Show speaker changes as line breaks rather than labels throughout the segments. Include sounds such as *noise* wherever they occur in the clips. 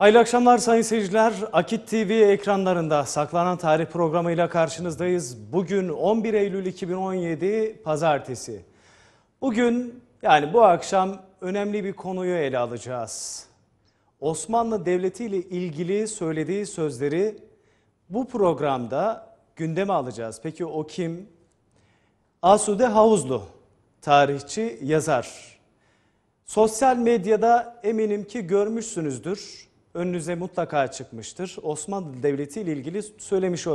Hayırlı akşamlar sayın seyirciler. Akit TV ekranlarında saklanan tarih programıyla karşınızdayız. Bugün 11 Eylül 2017 Pazartesi. Bugün yani bu akşam önemli bir konuyu ele alacağız. Osmanlı Devleti ile ilgili söylediği sözleri bu programda gündeme alacağız. Peki o kim? Asude Havuzlu, tarihçi, yazar. Sosyal medyada eminim ki görmüşsünüzdür önünüze mutlaka çıkmıştır. Osmanlı Devleti ile ilgili söylemiş,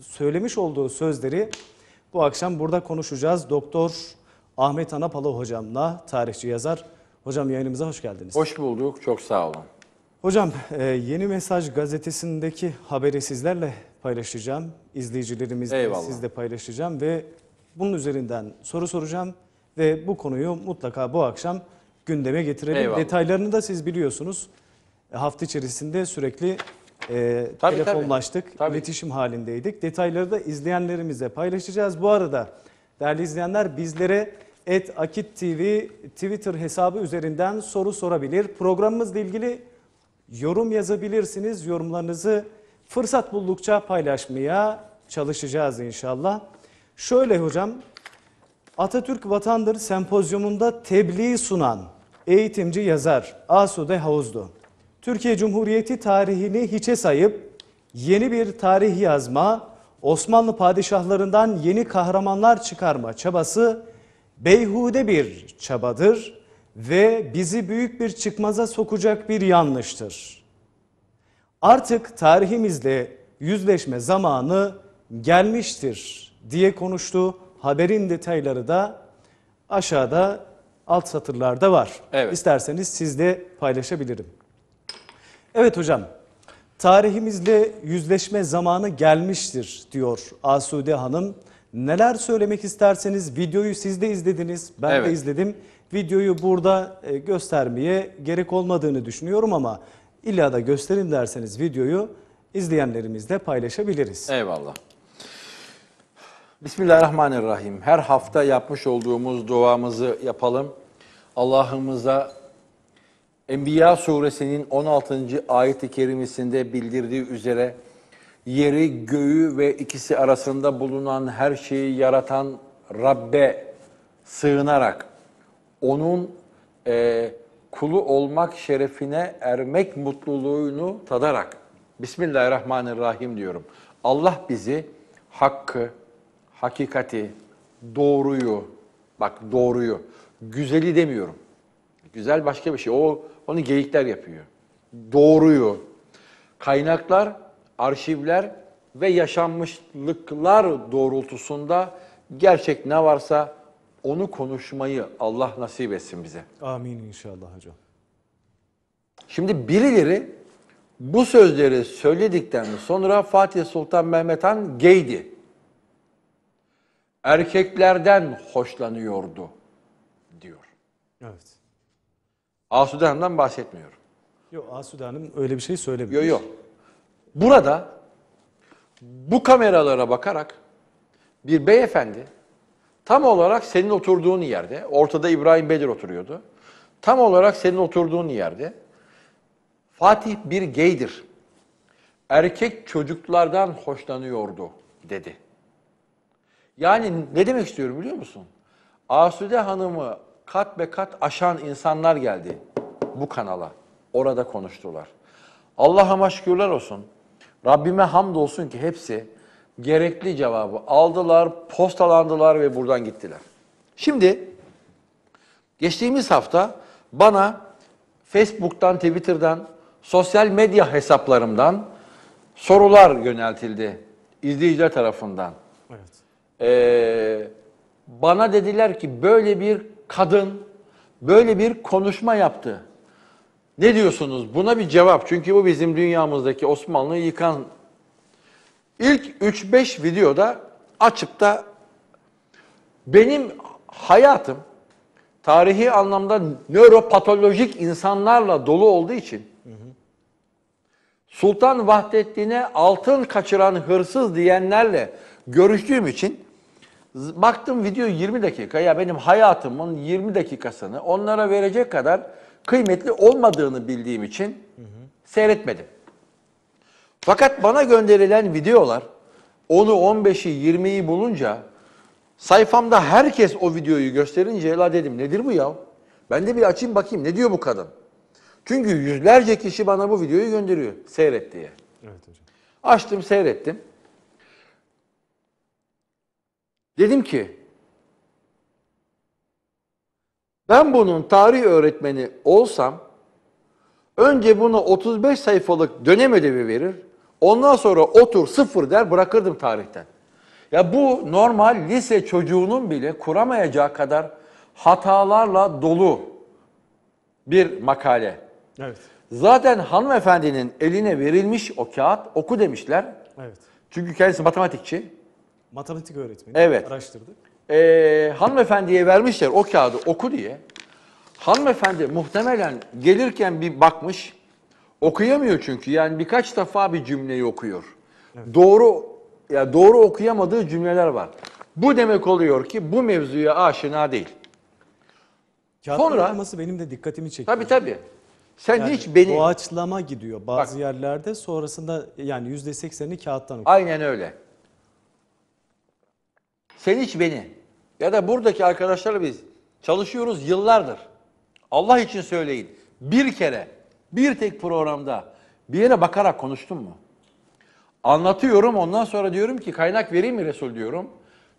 söylemiş olduğu sözleri bu akşam burada konuşacağız. Doktor Ahmet Anapalı hocamla tarihçi yazar. Hocam yayınımıza hoş geldiniz. Hoş
bulduk, çok sağ olun.
Hocam e, Yeni Mesaj gazetesindeki haberi sizlerle paylaşacağım. İzleyicilerimizle Eyvallah. sizle paylaşacağım ve bunun üzerinden soru soracağım. Ve bu konuyu mutlaka bu akşam gündeme getirelim. Eyvallah. Detaylarını da siz biliyorsunuz. E, hafta içerisinde sürekli e, tabii, telefonlaştık, tabii. iletişim halindeydik. Detayları da izleyenlerimize paylaşacağız. Bu arada değerli izleyenler bizlere et Akit TV Twitter hesabı üzerinden soru sorabilir. Programımızla ilgili yorum yazabilirsiniz. Yorumlarınızı fırsat buldukça paylaşmaya çalışacağız inşallah. Şöyle hocam, Atatürk Vatandır sempozyumunda tebliğ sunan eğitimci yazar Asude Havuzlu Türkiye Cumhuriyeti tarihini hiçe sayıp yeni bir tarih yazma, Osmanlı padişahlarından yeni kahramanlar çıkarma çabası beyhude bir çabadır ve bizi büyük bir çıkmaza sokacak bir yanlıştır. Artık tarihimizle yüzleşme zamanı gelmiştir diye konuştu. Haberin detayları da aşağıda alt satırlarda var. Evet. İsterseniz siz paylaşabilirim. Evet hocam, tarihimizle yüzleşme zamanı gelmiştir diyor Asude Hanım. Neler söylemek isterseniz videoyu siz de izlediniz, ben evet. de izledim. Videoyu burada e, göstermeye gerek olmadığını düşünüyorum ama illa da gösterin derseniz videoyu izleyenlerimizle paylaşabiliriz. Eyvallah. Bismillahirrahmanirrahim. Her hafta yapmış olduğumuz duamızı
yapalım. Allah'ımıza Enbiya suresinin 16. ayet-i kerimesinde bildirdiği üzere yeri, göğü ve ikisi arasında bulunan her şeyi yaratan Rabbe sığınarak onun e, kulu olmak şerefine ermek mutluluğunu tadarak Bismillahirrahmanirrahim diyorum. Allah bizi hakkı, hakikati, doğruyu, bak doğruyu, güzeli demiyorum. Güzel başka bir şey. O onu geyikler yapıyor. Doğruyu. Kaynaklar, arşivler ve yaşanmışlıklar doğrultusunda gerçek ne varsa onu konuşmayı Allah nasip etsin bize.
Amin inşallah hocam. Şimdi birileri
bu sözleri söyledikten sonra Fatih Sultan Mehmet Han geydi. Erkeklerden hoşlanıyordu
diyor. Evet.
Asude Hanım'dan bahsetmiyorum.
Yok Asude Hanım
öyle bir şey söylemiyor. Yok yok. Burada bu kameralara bakarak bir beyefendi tam olarak senin oturduğun yerde, ortada İbrahim Bedir oturuyordu. Tam olarak senin oturduğun yerde Fatih bir geydir. Erkek çocuklardan hoşlanıyordu dedi. Yani ne demek istiyorum biliyor musun? Asude Hanım'ı kat be kat aşan insanlar geldi bu kanala. Orada konuştular. Allah'a şükürler olsun. Rabbime hamdolsun ki hepsi gerekli cevabı aldılar, postalandılar ve buradan gittiler. Şimdi geçtiğimiz hafta bana Facebook'tan, Twitter'dan, sosyal medya hesaplarımdan sorular yöneltildi izleyiciler tarafından. Evet. Ee, bana dediler ki böyle bir kadın böyle bir konuşma yaptı. Ne diyorsunuz? Buna bir cevap. Çünkü bu bizim dünyamızdaki Osmanlı'yı yıkan ilk 3-5 videoda açıp da benim hayatım tarihi anlamda nöropatolojik insanlarla dolu olduğu için Sultan Vahdettin'e altın kaçıran hırsız diyenlerle görüştüğüm için Baktım video 20 dakika ya benim hayatımın 20 dakikasını onlara verecek kadar kıymetli olmadığını bildiğim için hı hı. seyretmedim. Fakat bana gönderilen videolar 10'u 15'i 20'yi bulunca sayfamda herkes o videoyu gösterince la dedim nedir bu ya? Ben de bir açayım bakayım ne diyor bu kadın? Çünkü yüzlerce kişi bana bu videoyu gönderiyor seyret diye. Evet hocam. Açtım seyrettim. Dedim ki, ben bunun tarih öğretmeni olsam, önce buna 35 sayfalık dönem ödevi verir, ondan sonra otur sıfır der bırakırdım tarihten. Ya bu normal lise çocuğunun bile kuramayacağı kadar hatalarla dolu bir makale. Evet. Zaten hanımefendinin eline verilmiş o kağıt oku demişler. Evet. Çünkü kendisi matematikçi.
Matematik öğretmeni Evet. Araştırdık.
Ee, hanımefendiye vermişler o kağıdı oku diye. Hanımefendi muhtemelen gelirken bir bakmış. Okuyamıyor çünkü. Yani birkaç defa bir cümleyi okuyor. Doğru ya doğru okuyamadığı cümleler var. Bu demek oluyor ki bu mevzuya aşina değil.
Kağıt Sonra- uygulaması benim de dikkatimi çekti. Tabii tabii. Sen Yani hiç beni Doğaçlama gidiyor bazı yerlerde sonrasında yani %80'ini kağıttan okuyor. aynen öyle. Sen hiç beni
ya da buradaki arkadaşlarla biz çalışıyoruz yıllardır. Allah için söyleyin. Bir kere, bir tek programda bir yere bakarak konuştun mu? Anlatıyorum ondan sonra diyorum ki kaynak vereyim mi Resul diyorum.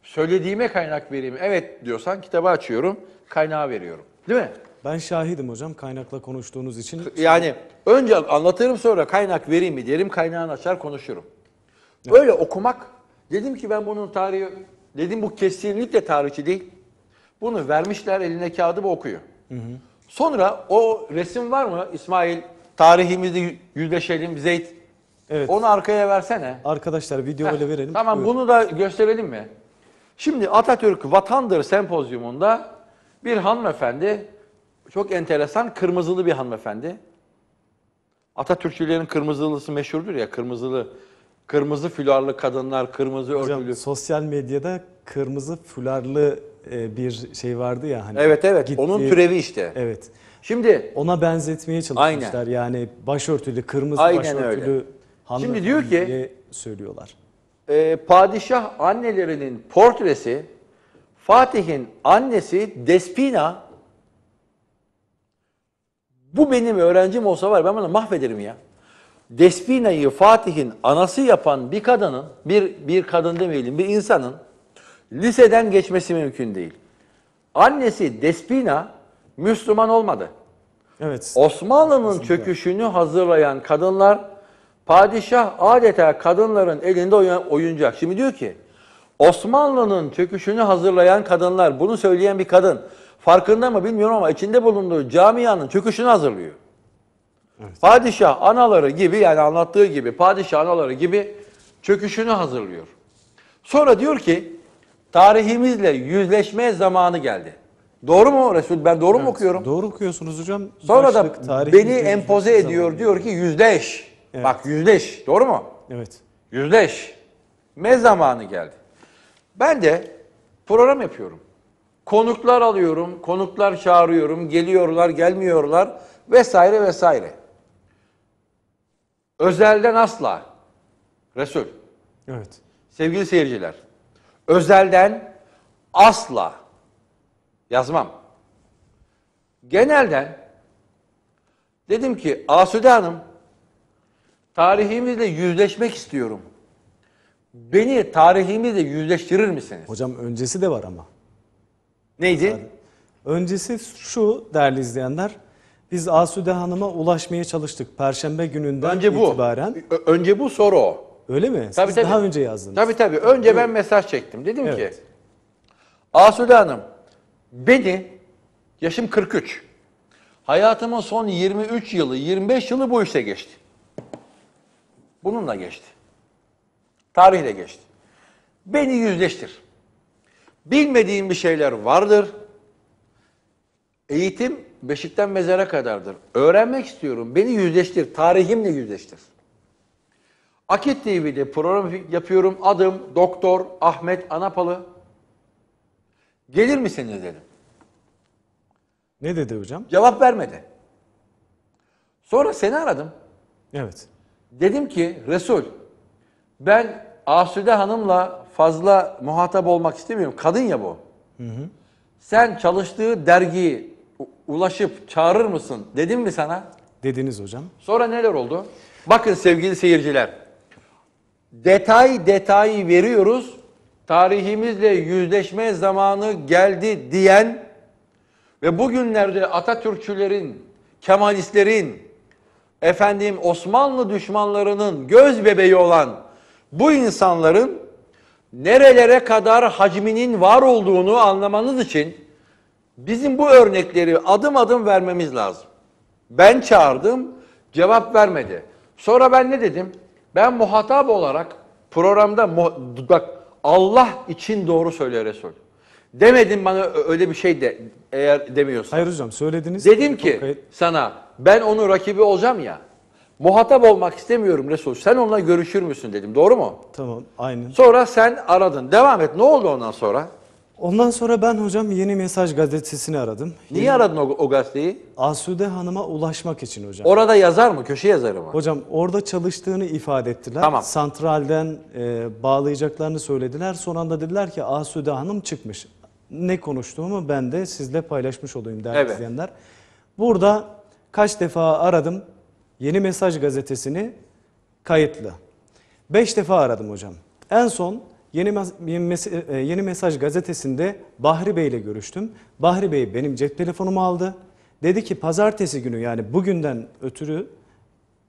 Söylediğime kaynak vereyim. Evet diyorsan kitabı açıyorum, kaynağı veriyorum.
Değil mi? Ben şahidim hocam kaynakla konuştuğunuz için. Yani
önce anlatırım sonra kaynak vereyim mi derim, kaynağını açar konuşurum. Evet. Öyle okumak, dedim ki ben bunun tarihi Dedim bu kesinlikle tarihçi değil. Bunu vermişler eline kağıdı bu okuyor. Hı hı. Sonra o resim var mı İsmail? Tarihimizi yüzleşelim Zeyt. Evet. Onu arkaya versene. Arkadaşlar video böyle verelim. Tamam Buyurun. bunu da gösterelim mi? Şimdi Atatürk Vatandır sempozyumunda bir hanımefendi çok enteresan kırmızılı bir hanımefendi. Atatürkçülerin kırmızılısı meşhurdur ya kırmızılı Kırmızı fularlı kadınlar, kırmızı Hocam,
örtülü. sosyal medyada kırmızı fularlı e, bir şey vardı ya hani. Evet evet gitti- onun türevi işte. Evet. Şimdi Ona benzetmeye çalışmışlar Aynen. yani başörtülü, kırmızı Aynen öyle. başörtülü Şimdi diyor ki- diye söylüyorlar. e, padişah
annelerinin portresi Fatih'in annesi Despina bu benim öğrencim olsa var ben bunu mahvederim ya. Despina'yı Fatih'in anası yapan bir kadının, bir, bir kadın demeyelim, bir insanın liseden geçmesi mümkün değil. Annesi Despina Müslüman olmadı. Evet. Osmanlı'nın çöküşünü hazırlayan kadınlar, padişah adeta kadınların elinde oyuncak. Şimdi diyor ki, Osmanlı'nın çöküşünü hazırlayan kadınlar, bunu söyleyen bir kadın, farkında mı bilmiyorum ama içinde bulunduğu camianın çöküşünü hazırlıyor. Evet. Padişah anaları gibi yani anlattığı gibi padişah anaları gibi çöküşünü hazırlıyor. Sonra diyor ki tarihimizle yüzleşme zamanı geldi. Doğru mu Resul? Ben doğru evet, mu okuyorum?
Doğru okuyorsunuz hocam. Sonra Başlık, da beni empoze ediyor zamanı.
diyor ki yüzleş. Evet. Bak yüzleş. Doğru mu? Evet. Yüzleş. Me zamanı geldi. Ben de program yapıyorum. Konuklar alıyorum, konuklar çağırıyorum, geliyorlar, gelmiyorlar vesaire vesaire. Özelden asla. Resul. Evet. Sevgili seyirciler. Özelden asla yazmam. Genelden dedim ki Asude Hanım tarihimizle yüzleşmek istiyorum. Beni tarihimizle
yüzleştirir misiniz? Hocam öncesi de var ama. Neydi? Öncesi şu değerli izleyenler. Biz Asude Hanım'a ulaşmaya çalıştık Perşembe gününden önce bu. itibaren. Önce bu soru o. Öyle mi? Tabii, Siz tabii. daha önce yazdınız.
Tabii tabii. Önce ben mesaj çektim. Dedim Evet. ki Asude Hanım beni yaşım 43. Hayatımın son 23 yılı, 25 yılı bu işte geçti. Bununla geçti. Tarihle geçti. Beni yüzleştir. Bilmediğim bir şeyler vardır. Eğitim beşikten mezara kadardır. Öğrenmek istiyorum. Beni yüzleştir. Tarihimle yüzleştir. Akit TV'de program yapıyorum. Adım Doktor Ahmet Anapalı. Gelir misiniz dedim.
Ne dedi hocam?
Cevap vermedi. Sonra seni aradım. Evet. Dedim ki Resul ben Asude Hanım'la fazla muhatap olmak istemiyorum. Kadın ya bu. Hı hı. Sen çalıştığı dergiyi ulaşıp çağırır mısın dedim mi sana? Dediniz hocam. Sonra neler oldu? Bakın sevgili seyirciler. Detay detay veriyoruz. Tarihimizle yüzleşme zamanı geldi diyen ve bugünlerde Atatürkçülerin, Kemalistlerin, efendim Osmanlı düşmanlarının göz bebeği olan bu insanların nerelere kadar hacminin var olduğunu anlamanız için Bizim bu örnekleri adım adım vermemiz lazım. Ben çağırdım, cevap vermedi. Sonra ben ne dedim? Ben muhatap olarak programda bak Allah için doğru söyle Resul. Demedin bana öyle bir şey de eğer demiyorsan. Hayır hocam söylediniz. Dedim ki sana ben onun rakibi olacağım ya. Muhatap olmak istemiyorum Resul. Sen onunla görüşür müsün dedim. Doğru mu? Tamam, aynı. Sonra sen
aradın. Devam et. Ne oldu ondan sonra? Ondan sonra ben hocam Yeni Mesaj gazetesini aradım. Niye Yeni... aradın o, o gazeteyi? Asude Hanım'a ulaşmak için hocam. Orada yazar mı? Köşe yazarı mı? Hocam orada çalıştığını ifade ettiler. Tamam. Santralden e, bağlayacaklarını söylediler. Son anda dediler ki Asude Hanım çıkmış. Ne konuştuğumu ben de sizle paylaşmış olayım değerli evet. izleyenler. Burada kaç defa aradım Yeni Mesaj gazetesini kayıtlı. Beş defa aradım hocam. En son Yeni, mes e, yeni Mesaj gazetesinde Bahri Bey ile görüştüm. Bahri Bey benim cep telefonumu aldı. Dedi ki pazartesi günü yani bugünden ötürü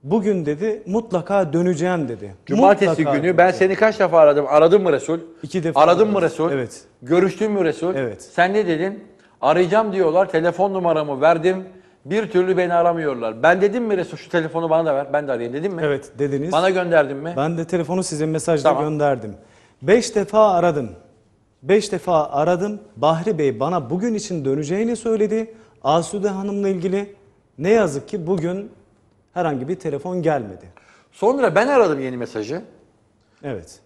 bugün dedi mutlaka döneceğim dedi. Cumartesi mutlaka günü ben
seni kaç defa aradım? Aradım mı Resul? İki defa. Aradım mı Resul? Evet. Görüştün mü Resul? Evet. Sen ne dedin? Arayacağım diyorlar. Telefon numaramı verdim. Bir türlü beni aramıyorlar. Ben dedim mi Resul şu telefonu bana da ver.
Ben de arayayım dedim mi? Evet dediniz. Bana gönderdin mi? Ben de telefonu size mesajla tamam. gönderdim. Beş defa aradım. Beş defa aradım. Bahri Bey bana bugün için döneceğini söyledi. Asude Hanım'la ilgili ne yazık ki bugün herhangi bir telefon gelmedi. Sonra ben aradım yeni mesajı. Evet.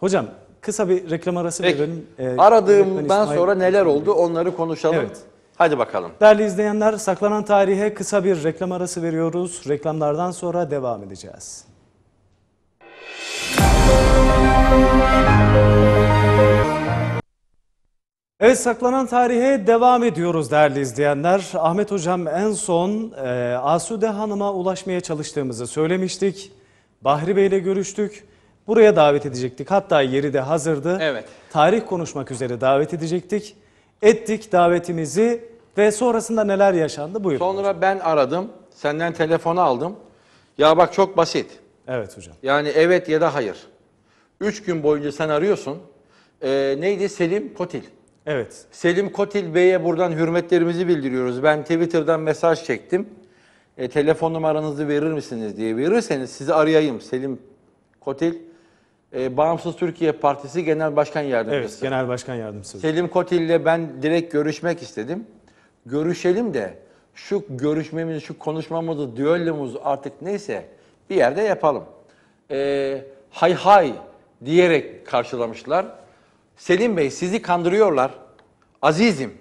Hocam kısa bir reklam arası Peki, verelim. Ee, aradığımdan sonra neler oldu
onları konuşalım. Evet. Hadi bakalım.
Değerli izleyenler saklanan tarihe kısa bir reklam arası veriyoruz. Reklamlardan sonra devam edeceğiz. Evet saklanan tarihe devam ediyoruz değerli izleyenler. Ahmet Hocam en son e, Asude Hanım'a ulaşmaya çalıştığımızı söylemiştik. Bahri Bey ile görüştük. Buraya davet edecektik. Hatta yeri de hazırdı. Evet. Tarih konuşmak üzere davet edecektik. Ettik davetimizi ve sonrasında neler yaşandı buyurun. Sonra hocam. ben aradım. Senden telefonu
aldım. Ya bak çok basit. Evet hocam. Yani evet ya da hayır. Üç gün boyunca sen arıyorsun. Ee, neydi? Selim Kotil. Evet. Selim Kotil Bey'e buradan hürmetlerimizi bildiriyoruz. Ben Twitter'dan mesaj çektim. E, telefon numaranızı verir misiniz diye verirseniz sizi arayayım Selim Kotil. E, Bağımsız Türkiye Partisi Genel Başkan Yardımcısı. Evet,
Genel Başkan Yardımcısı.
Selim Kotil ile ben direkt görüşmek istedim. Görüşelim de şu görüşmemizi, şu konuşmamızı, düellomuzu artık neyse bir yerde yapalım. E, hay hay diyerek karşılamışlar. Selim Bey sizi kandırıyorlar. Azizim,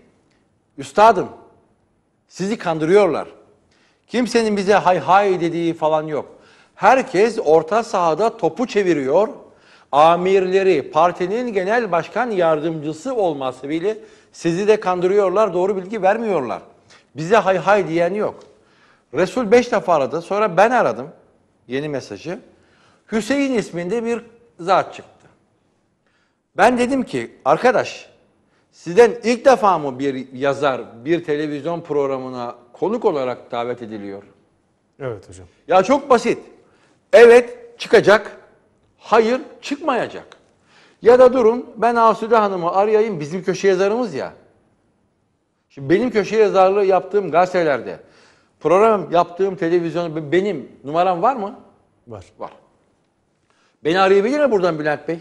üstadım sizi kandırıyorlar. Kimsenin bize hay hay dediği falan yok. Herkes orta sahada topu çeviriyor. Amirleri, partinin genel başkan yardımcısı olması bile sizi de kandırıyorlar, doğru bilgi vermiyorlar. Bize hay hay diyen yok. Resul beş defa aradı, sonra ben aradım yeni mesajı. Hüseyin isminde bir zat çıktı. Ben dedim ki arkadaş sizden ilk defa mı bir yazar bir televizyon programına konuk olarak davet ediliyor? Evet hocam. Ya çok basit. Evet çıkacak, hayır çıkmayacak. Ya da durun ben Asude Hanım'ı arayayım bizim köşe yazarımız ya. Şimdi benim köşe yazarlığı yaptığım gazetelerde, program yaptığım televizyon benim numaram var mı? Var. Var. Beni arayabilir mi buradan Bülent Bey?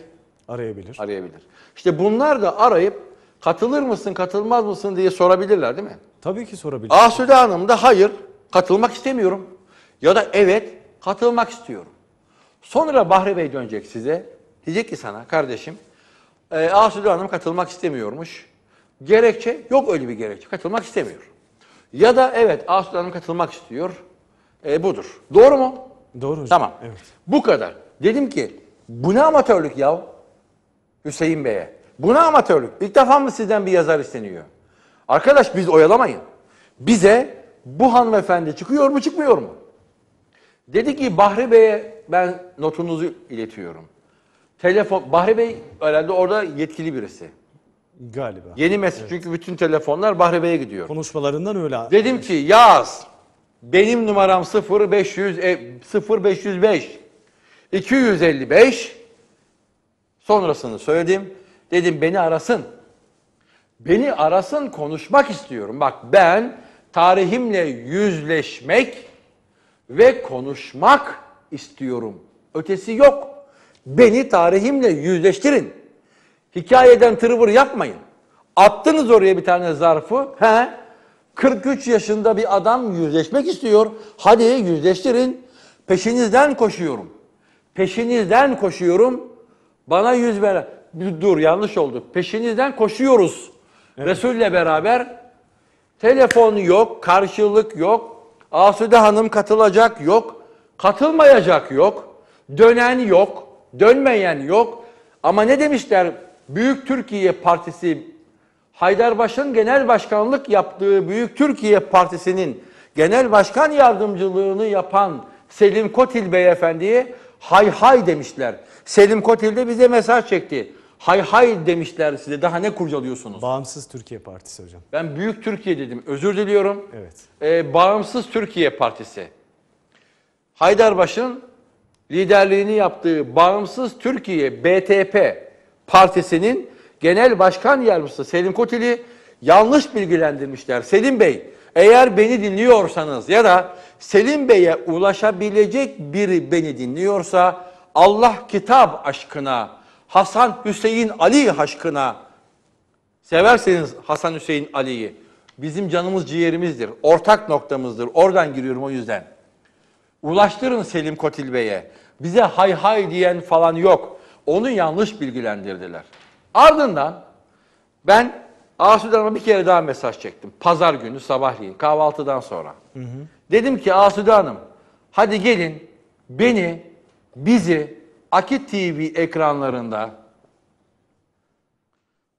Arayabilir. Arayabilir. İşte bunlar da arayıp katılır mısın, katılmaz mısın diye sorabilirler değil mi?
Tabii ki sorabilir.
Asude ah Hanım da hayır, katılmak istemiyorum. Ya da evet, katılmak istiyorum. Sonra Bahri Bey dönecek size. Diyecek ki sana kardeşim, e, Asude ah Hanım katılmak istemiyormuş. Gerekçe, yok öyle bir gerekçe, katılmak istemiyor. Ya da evet Asude ah Hanım katılmak istiyor, e, budur. Doğru mu? Doğru hocam. Tamam. Evet. Bu kadar. Dedim ki bu ne amatörlük ya Hüseyin Bey'e. Bu ne amatörlük? İlk defa mı sizden bir yazar isteniyor? Arkadaş biz oyalamayın. Bize bu hanımefendi çıkıyor mu çıkmıyor mu? Dedi ki Bahri Bey'e ben notunuzu iletiyorum. Telefon Bahri Bey herhalde orada yetkili birisi. Galiba. Yeni mesaj evet. çünkü bütün telefonlar Bahri Bey'e gidiyor. Konuşmalarından öyle. Dedim ki yaz. Benim numaram 0500 e, 0505. 255 sonrasını söyledim. Dedim beni arasın. Beni arasın konuşmak istiyorum. Bak ben tarihimle yüzleşmek ve konuşmak istiyorum. Ötesi yok. Beni tarihimle yüzleştirin. Hikayeden tırvır yapmayın. Attınız oraya bir tane zarfı. He? 43 yaşında bir adam yüzleşmek istiyor. Hadi yüzleştirin. Peşinizden koşuyorum. Peşinizden koşuyorum. Bana yüz ver. Dur yanlış oldu. Peşinizden koşuyoruz. Evet. Resul'le beraber telefon yok, karşılık yok. Asude Hanım katılacak yok. Katılmayacak yok. Dönen yok. Dönmeyen yok. Ama ne demişler? Büyük Türkiye Partisi Haydarbaş'ın genel başkanlık yaptığı Büyük Türkiye Partisi'nin genel başkan yardımcılığını yapan Selim Kotil Beyefendi'ye Hay hay demişler. Selim Kotil de bize mesaj çekti. Hay hay demişler size. Daha ne kurcalıyorsunuz? Bağımsız Türkiye Partisi hocam. Ben Büyük Türkiye dedim. Özür diliyorum. Evet. Ee, Bağımsız Türkiye Partisi. Haydarbaş'ın liderliğini yaptığı Bağımsız Türkiye BTP Partisi'nin Genel Başkan Yardımcısı Selim Kotil'i yanlış bilgilendirmişler. Selim Bey eğer beni dinliyorsanız ya da Selim Bey'e ulaşabilecek biri beni dinliyorsa Allah kitap aşkına, Hasan Hüseyin Ali aşkına severseniz Hasan Hüseyin Ali'yi bizim canımız ciğerimizdir, ortak noktamızdır. Oradan giriyorum o yüzden. Ulaştırın Selim Kotil Bey'e. Bize hay hay diyen falan yok. Onu yanlış bilgilendirdiler. Ardından ben Asude Hanım'a bir kere daha mesaj çektim. Pazar günü sabahleyin kahvaltıdan sonra. Hı hı. Dedim ki Asude Hanım hadi gelin beni bizi Akit TV ekranlarında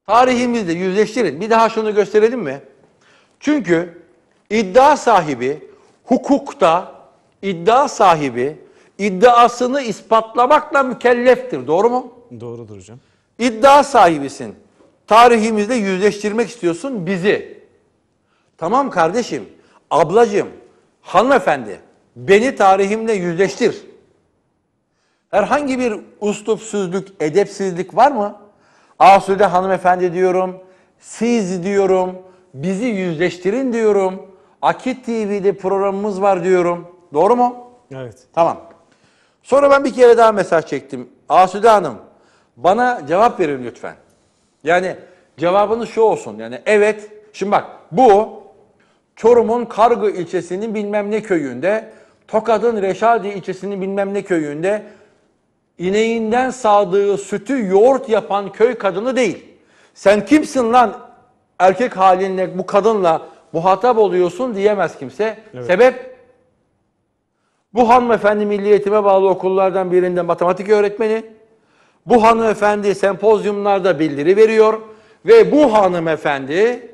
tarihimizle yüzleştirin. Bir daha şunu gösterelim mi? Çünkü iddia sahibi hukukta iddia sahibi iddiasını ispatlamakla mükelleftir. Doğru mu? Doğrudur hocam. İddia sahibisin tarihimizle yüzleştirmek istiyorsun bizi. Tamam kardeşim, ablacım, hanımefendi beni tarihimle yüzleştir. Herhangi bir uslupsuzluk, edepsizlik var mı? Asude hanımefendi diyorum, siz diyorum, bizi yüzleştirin diyorum. Akit TV'de programımız var diyorum. Doğru mu? Evet. Tamam. Sonra ben bir kere daha mesaj çektim. Asude Hanım, bana cevap verin lütfen. Yani cevabınız şu olsun. Yani evet. Şimdi bak bu Çorum'un Kargı ilçesinin bilmem ne köyünde, Tokat'ın Reşadi ilçesinin bilmem ne köyünde ineğinden sağdığı sütü yoğurt yapan köy kadını değil. Sen kimsin lan erkek halinle bu kadınla muhatap oluyorsun diyemez kimse. Evet. Sebep? Bu hanımefendi milliyetime bağlı okullardan birinden matematik öğretmeni. Bu hanımefendi sempozyumlarda bildiri veriyor ve bu hanımefendi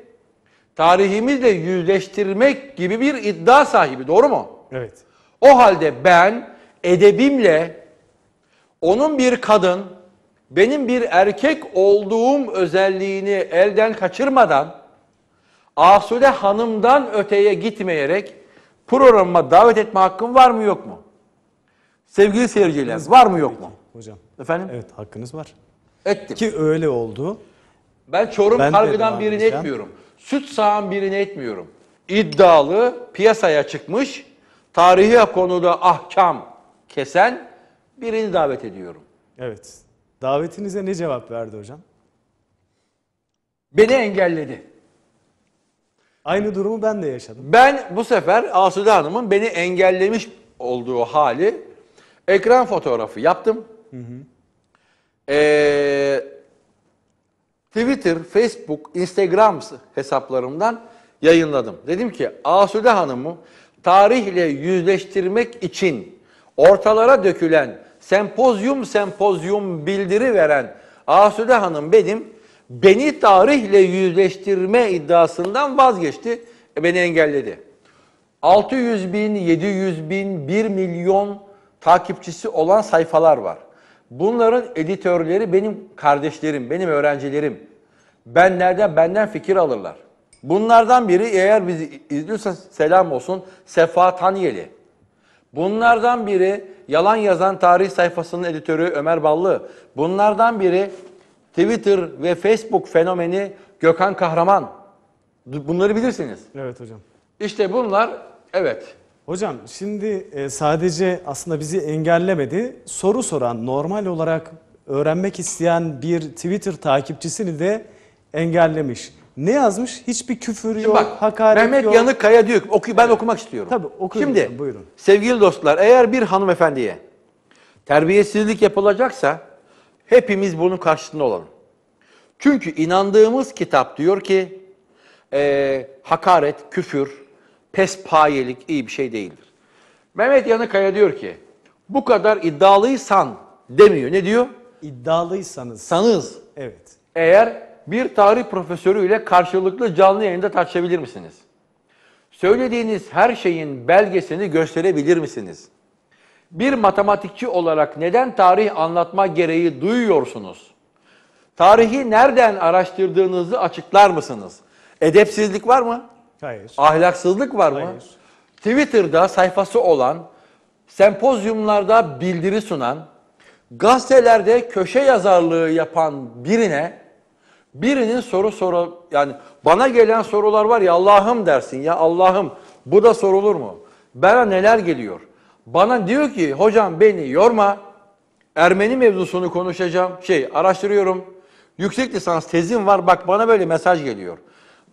tarihimizle yüzleştirmek gibi bir iddia sahibi doğru mu? Evet. O halde ben edebimle onun bir kadın benim bir erkek olduğum özelliğini elden kaçırmadan Asule Hanım'dan öteye gitmeyerek programıma davet etme hakkım var mı yok
mu? Sevgili seyirciler var mı yok mu? hocam. Efendim? Evet hakkınız var. Ettim. Ki öyle oldu.
Ben Çorum ben birini edeceğim. etmiyorum.
Süt sağan
birini etmiyorum. İddialı, piyasaya çıkmış, tarihi konuda
ahkam kesen birini davet ediyorum. Evet. Davetinize ne cevap verdi hocam? Beni engelledi. Aynı durumu ben de yaşadım.
Ben bu sefer Asude Hanım'ın beni engellemiş olduğu hali ekran fotoğrafı yaptım. Hı hı. Ee, Twitter, Facebook, Instagram hesaplarımdan yayınladım. Dedim ki Asude Hanım'ı tarihle yüzleştirmek için ortalara dökülen sempozyum sempozyum bildiri veren Asude Hanım benim beni tarihle yüzleştirme iddiasından vazgeçti. beni engelledi. 600 bin, 700 bin, 1 milyon takipçisi olan sayfalar var. Bunların editörleri benim kardeşlerim, benim öğrencilerim. Benlerden, benden fikir alırlar. Bunlardan biri eğer bizi izliyorsa selam olsun Sefa Taniyeli. Bunlardan biri yalan yazan tarih sayfasının editörü Ömer Ballı. Bunlardan biri Twitter ve Facebook fenomeni Gökhan Kahraman. Bunları
bilirsiniz. Evet hocam.
İşte bunlar evet
Hocam şimdi e, sadece aslında bizi engellemedi. Soru soran, normal olarak öğrenmek isteyen bir Twitter takipçisini de engellemiş. Ne yazmış? Hiçbir küfür Şimdi yok, bak, hakaret Mehmet yok. Mehmet Yanıkkaya diyor ki oku, ben evet. okumak istiyorum. Tabii okuyun. Şimdi hocam, buyurun. sevgili dostlar
eğer bir hanımefendiye terbiyesizlik yapılacaksa hepimiz bunun karşısında olalım. Çünkü inandığımız kitap diyor ki e, hakaret, küfür, pespayelik iyi bir şey değildir. Mehmet Yanıkaya diyor ki bu kadar iddialıysan demiyor. Ne diyor? İddialıysanız. Sanız. Evet. Eğer bir tarih profesörüyle karşılıklı canlı yayında tartışabilir misiniz? Söylediğiniz her şeyin belgesini gösterebilir misiniz? Bir matematikçi olarak neden tarih anlatma gereği duyuyorsunuz? Tarihi nereden araştırdığınızı açıklar mısınız? Edepsizlik var mı? Hayır. Ahlaksızlık var mı? Hayır. Twitter'da sayfası olan, sempozyumlarda bildiri sunan, gazetelerde köşe yazarlığı yapan birine birinin soru soru yani bana gelen sorular var ya Allah'ım dersin ya Allah'ım bu da sorulur mu? Bana neler geliyor? Bana diyor ki hocam beni yorma Ermeni mevzusunu konuşacağım şey araştırıyorum yüksek lisans tezim var bak bana böyle mesaj geliyor.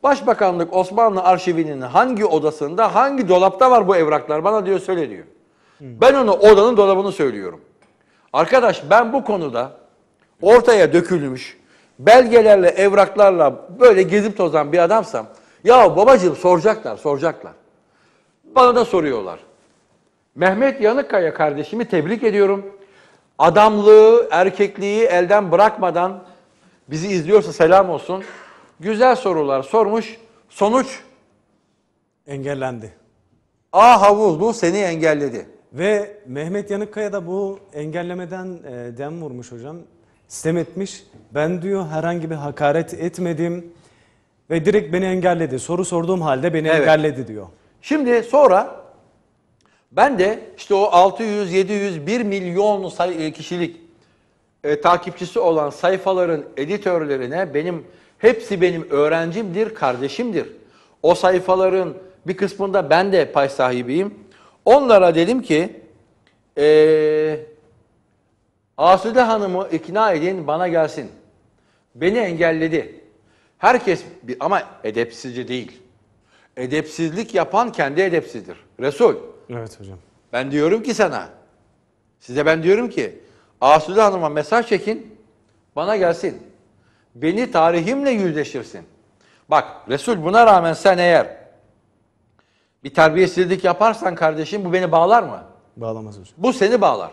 Başbakanlık Osmanlı arşivinin hangi odasında, hangi dolapta var bu evraklar? Bana diyor söyle diyor. Hmm. Ben ona odanın dolabını söylüyorum. Arkadaş ben bu konuda ortaya dökülmüş belgelerle, evraklarla böyle gezip tozan bir adamsam ya babacığım soracaklar, soracaklar. Bana da soruyorlar. Mehmet Yanıkkaya kardeşimi tebrik ediyorum. Adamlığı, erkekliği elden bırakmadan bizi izliyorsa selam olsun. Güzel sorular sormuş. Sonuç
Engellendi. A havuz bu seni engelledi. Ve Mehmet Yanıkkaya da bu engellemeden e, dem vurmuş hocam. Sistem etmiş. Ben diyor herhangi bir hakaret etmedim ve direkt beni engelledi. Soru sorduğum halde beni Evet. engelledi diyor. Şimdi sonra ben de işte o
600, 700, 1 milyon e, kişilik e, takipçisi olan sayfaların editörlerine benim Hepsi benim öğrencimdir, kardeşimdir. O sayfaların bir kısmında ben de pay sahibiyim. Onlara dedim ki, ee, Asude Hanım'ı ikna edin bana gelsin. Beni engelledi. Herkes bir, ama edepsizci değil. Edepsizlik yapan kendi edepsizdir. Resul. Evet hocam. Ben diyorum ki sana, size ben diyorum ki Asude Hanım'a mesaj çekin, bana gelsin. Beni tarihimle yüzleşirsin. Bak Resul buna rağmen sen eğer bir terbiyesizlik yaparsan kardeşim bu beni bağlar mı? Bağlamaz hocam. Bu seni bağlar.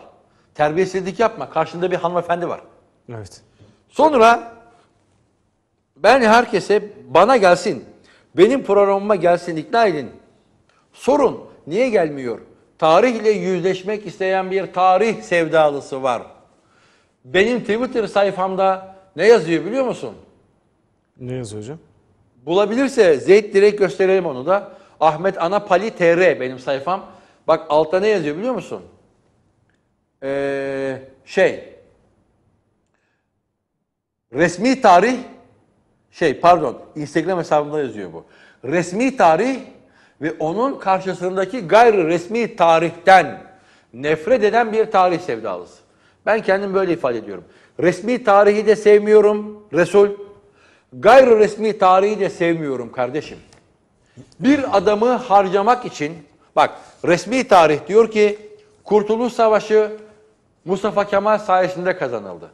Terbiyesizlik yapma. Karşında bir hanımefendi var. Evet. Sonra ben herkese bana gelsin. Benim programıma gelsin ikna edin. Sorun niye gelmiyor? Tarihle yüzleşmek isteyen bir tarih sevdalısı var. Benim Twitter sayfamda ne yazıyor biliyor musun? Ne yazıyor hocam? Bulabilirse zeyt direkt gösterelim onu da. Ahmet Ana Pali TR benim sayfam. Bak altta ne yazıyor biliyor musun? Ee, şey. Resmi tarih şey pardon Instagram hesabımda yazıyor bu. Resmi tarih ve onun karşısındaki gayri resmi tarihten nefret eden bir tarih sevdalısı. Ben kendim böyle ifade ediyorum. Resmi tarihi de sevmiyorum Resul. Gayri resmi tarihi de sevmiyorum kardeşim. Bir adamı harcamak için bak resmi tarih diyor ki Kurtuluş Savaşı Mustafa Kemal sayesinde kazanıldı.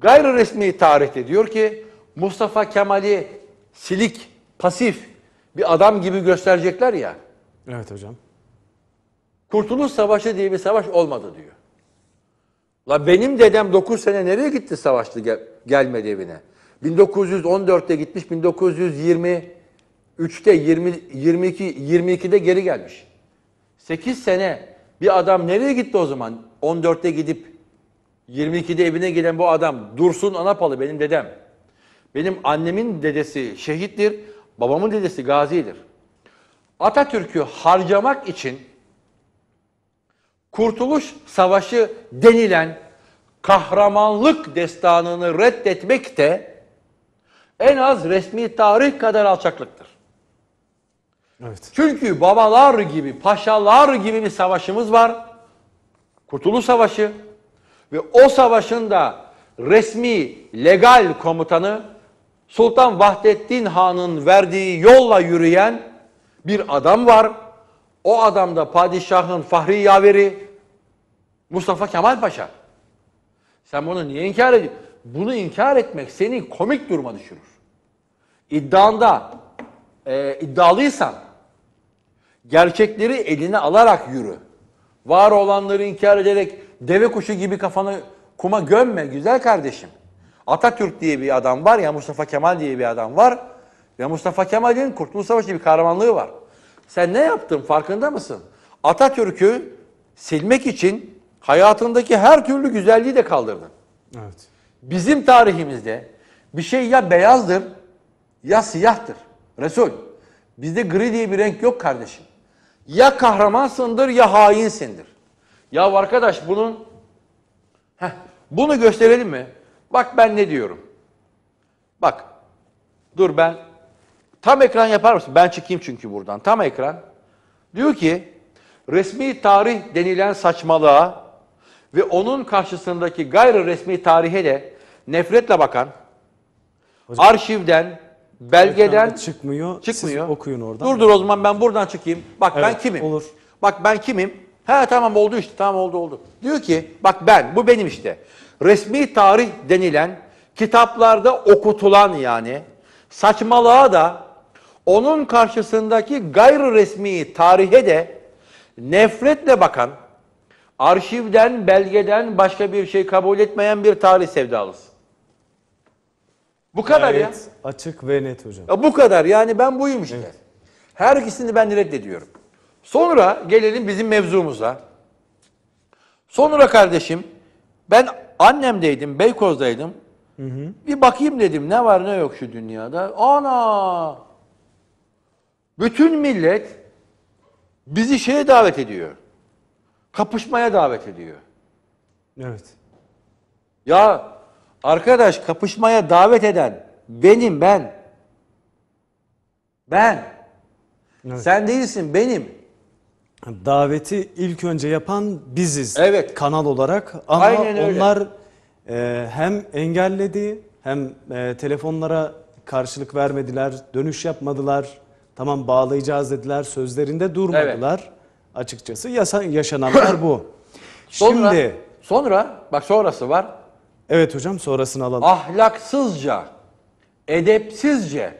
Gayri resmi tarihte diyor ki Mustafa Kemal'i silik, pasif bir adam gibi gösterecekler ya. Evet hocam. Kurtuluş Savaşı diye bir savaş olmadı diyor. La benim dedem 9 sene nereye gitti savaştı gel gelmedi evine. 1914'te gitmiş 1923'te 20 22 22'de geri gelmiş. 8 sene bir adam nereye gitti o zaman? 14'te gidip 22'de evine gelen bu adam Dursun Anapalı benim dedem. Benim annemin dedesi şehittir, babamın dedesi gazidir. Atatürk'ü harcamak için Kurtuluş Savaşı denilen kahramanlık destanını reddetmek de en az resmi tarih kadar alçaklıktır. Evet. Çünkü babalar gibi, paşalar gibi bir savaşımız var. Kurtuluş Savaşı ve o savaşın da resmi, legal komutanı Sultan Vahdettin Han'ın verdiği yolla yürüyen bir adam var. O adam da padişahın fahri yaveri, Mustafa Kemal Paşa. Sen bunu niye inkar ediyorsun? Bunu inkar etmek seni komik duruma düşürür. İddianda e, iddialıysan gerçekleri eline alarak yürü. Var olanları inkar ederek deve kuşu gibi kafanı kuma gömme güzel kardeşim. Atatürk diye bir adam var ya Mustafa Kemal diye bir adam var. Ya Mustafa Kemal'in Kurtuluş Savaşı bir kahramanlığı var. Sen ne yaptın farkında mısın? Atatürk'ü silmek için hayatındaki her türlü güzelliği de kaldırdın. Evet. Bizim tarihimizde bir şey ya beyazdır ya siyahtır. Resul bizde gri diye bir renk yok kardeşim. Ya kahramansındır ya hainsindir. Ya arkadaş bunun heh, bunu gösterelim mi? Bak ben ne diyorum. Bak dur ben tam ekran yapar mısın? Ben çıkayım çünkü buradan tam ekran. Diyor ki resmi tarih denilen saçmalığa ve onun karşısındaki gayri resmi tarihe de nefretle bakan, Hocam, arşivden,
belgeden çıkmıyor. Çıkmıyor. Siz okuyun oradan. Dur
dur o zaman ben buradan çıkayım. Bak evet, ben kimim? Olur. Bak ben kimim? Ha tamam oldu işte tamam oldu oldu. Diyor ki bak ben bu benim işte. Resmi tarih denilen kitaplarda okutulan yani saçmalığa da onun karşısındaki gayri resmi tarihe de nefretle bakan Arşivden, belgeden başka bir şey kabul etmeyen bir tarih sevdalısı. Bu kadar Gayet ya.
Açık ve net hocam.
bu kadar yani ben buyum işte. Evet. Her ikisini ben reddediyorum. Sonra gelelim bizim mevzumuza. Sonra kardeşim ben annemdeydim, Beykoz'daydım. Hı hı. Bir bakayım dedim ne var ne yok şu dünyada. Ana! Bütün millet bizi şeye davet ediyor kapışmaya davet ediyor. Evet. Ya arkadaş kapışmaya davet eden benim ben.
Ben. Evet. Sen değilsin benim. Daveti ilk önce yapan biziz. Evet. Kanal olarak ama Aynen onlar e, hem engelledi hem e, telefonlara karşılık vermediler, dönüş yapmadılar. Tamam bağlayacağız dediler, sözlerinde durmadılar. Evet açıkçası. Yasa, yaşananlar bu. *clears throat* Sonra, Şimdi sonra bak sonrası var. Evet hocam
sonrasını alalım. Ahlaksızca, edepsizce,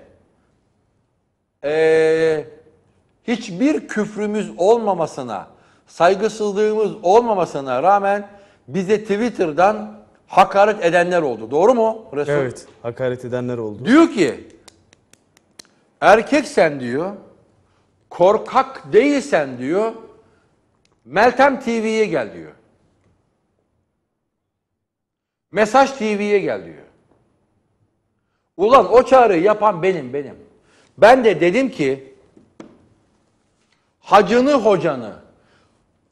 ee, hiçbir küfrümüz olmamasına, saygısızlığımız olmamasına rağmen bize Twitter'dan hakaret edenler oldu. Doğru mu Resul? Evet
hakaret edenler oldu.
Diyor ki erkeksen diyor, korkak değilsen diyor, Meltem TV'ye gel diyor. Mesaj TV'ye gel diyor. Ulan o çağrıyı yapan benim benim. Ben de dedim ki hacını hocanı,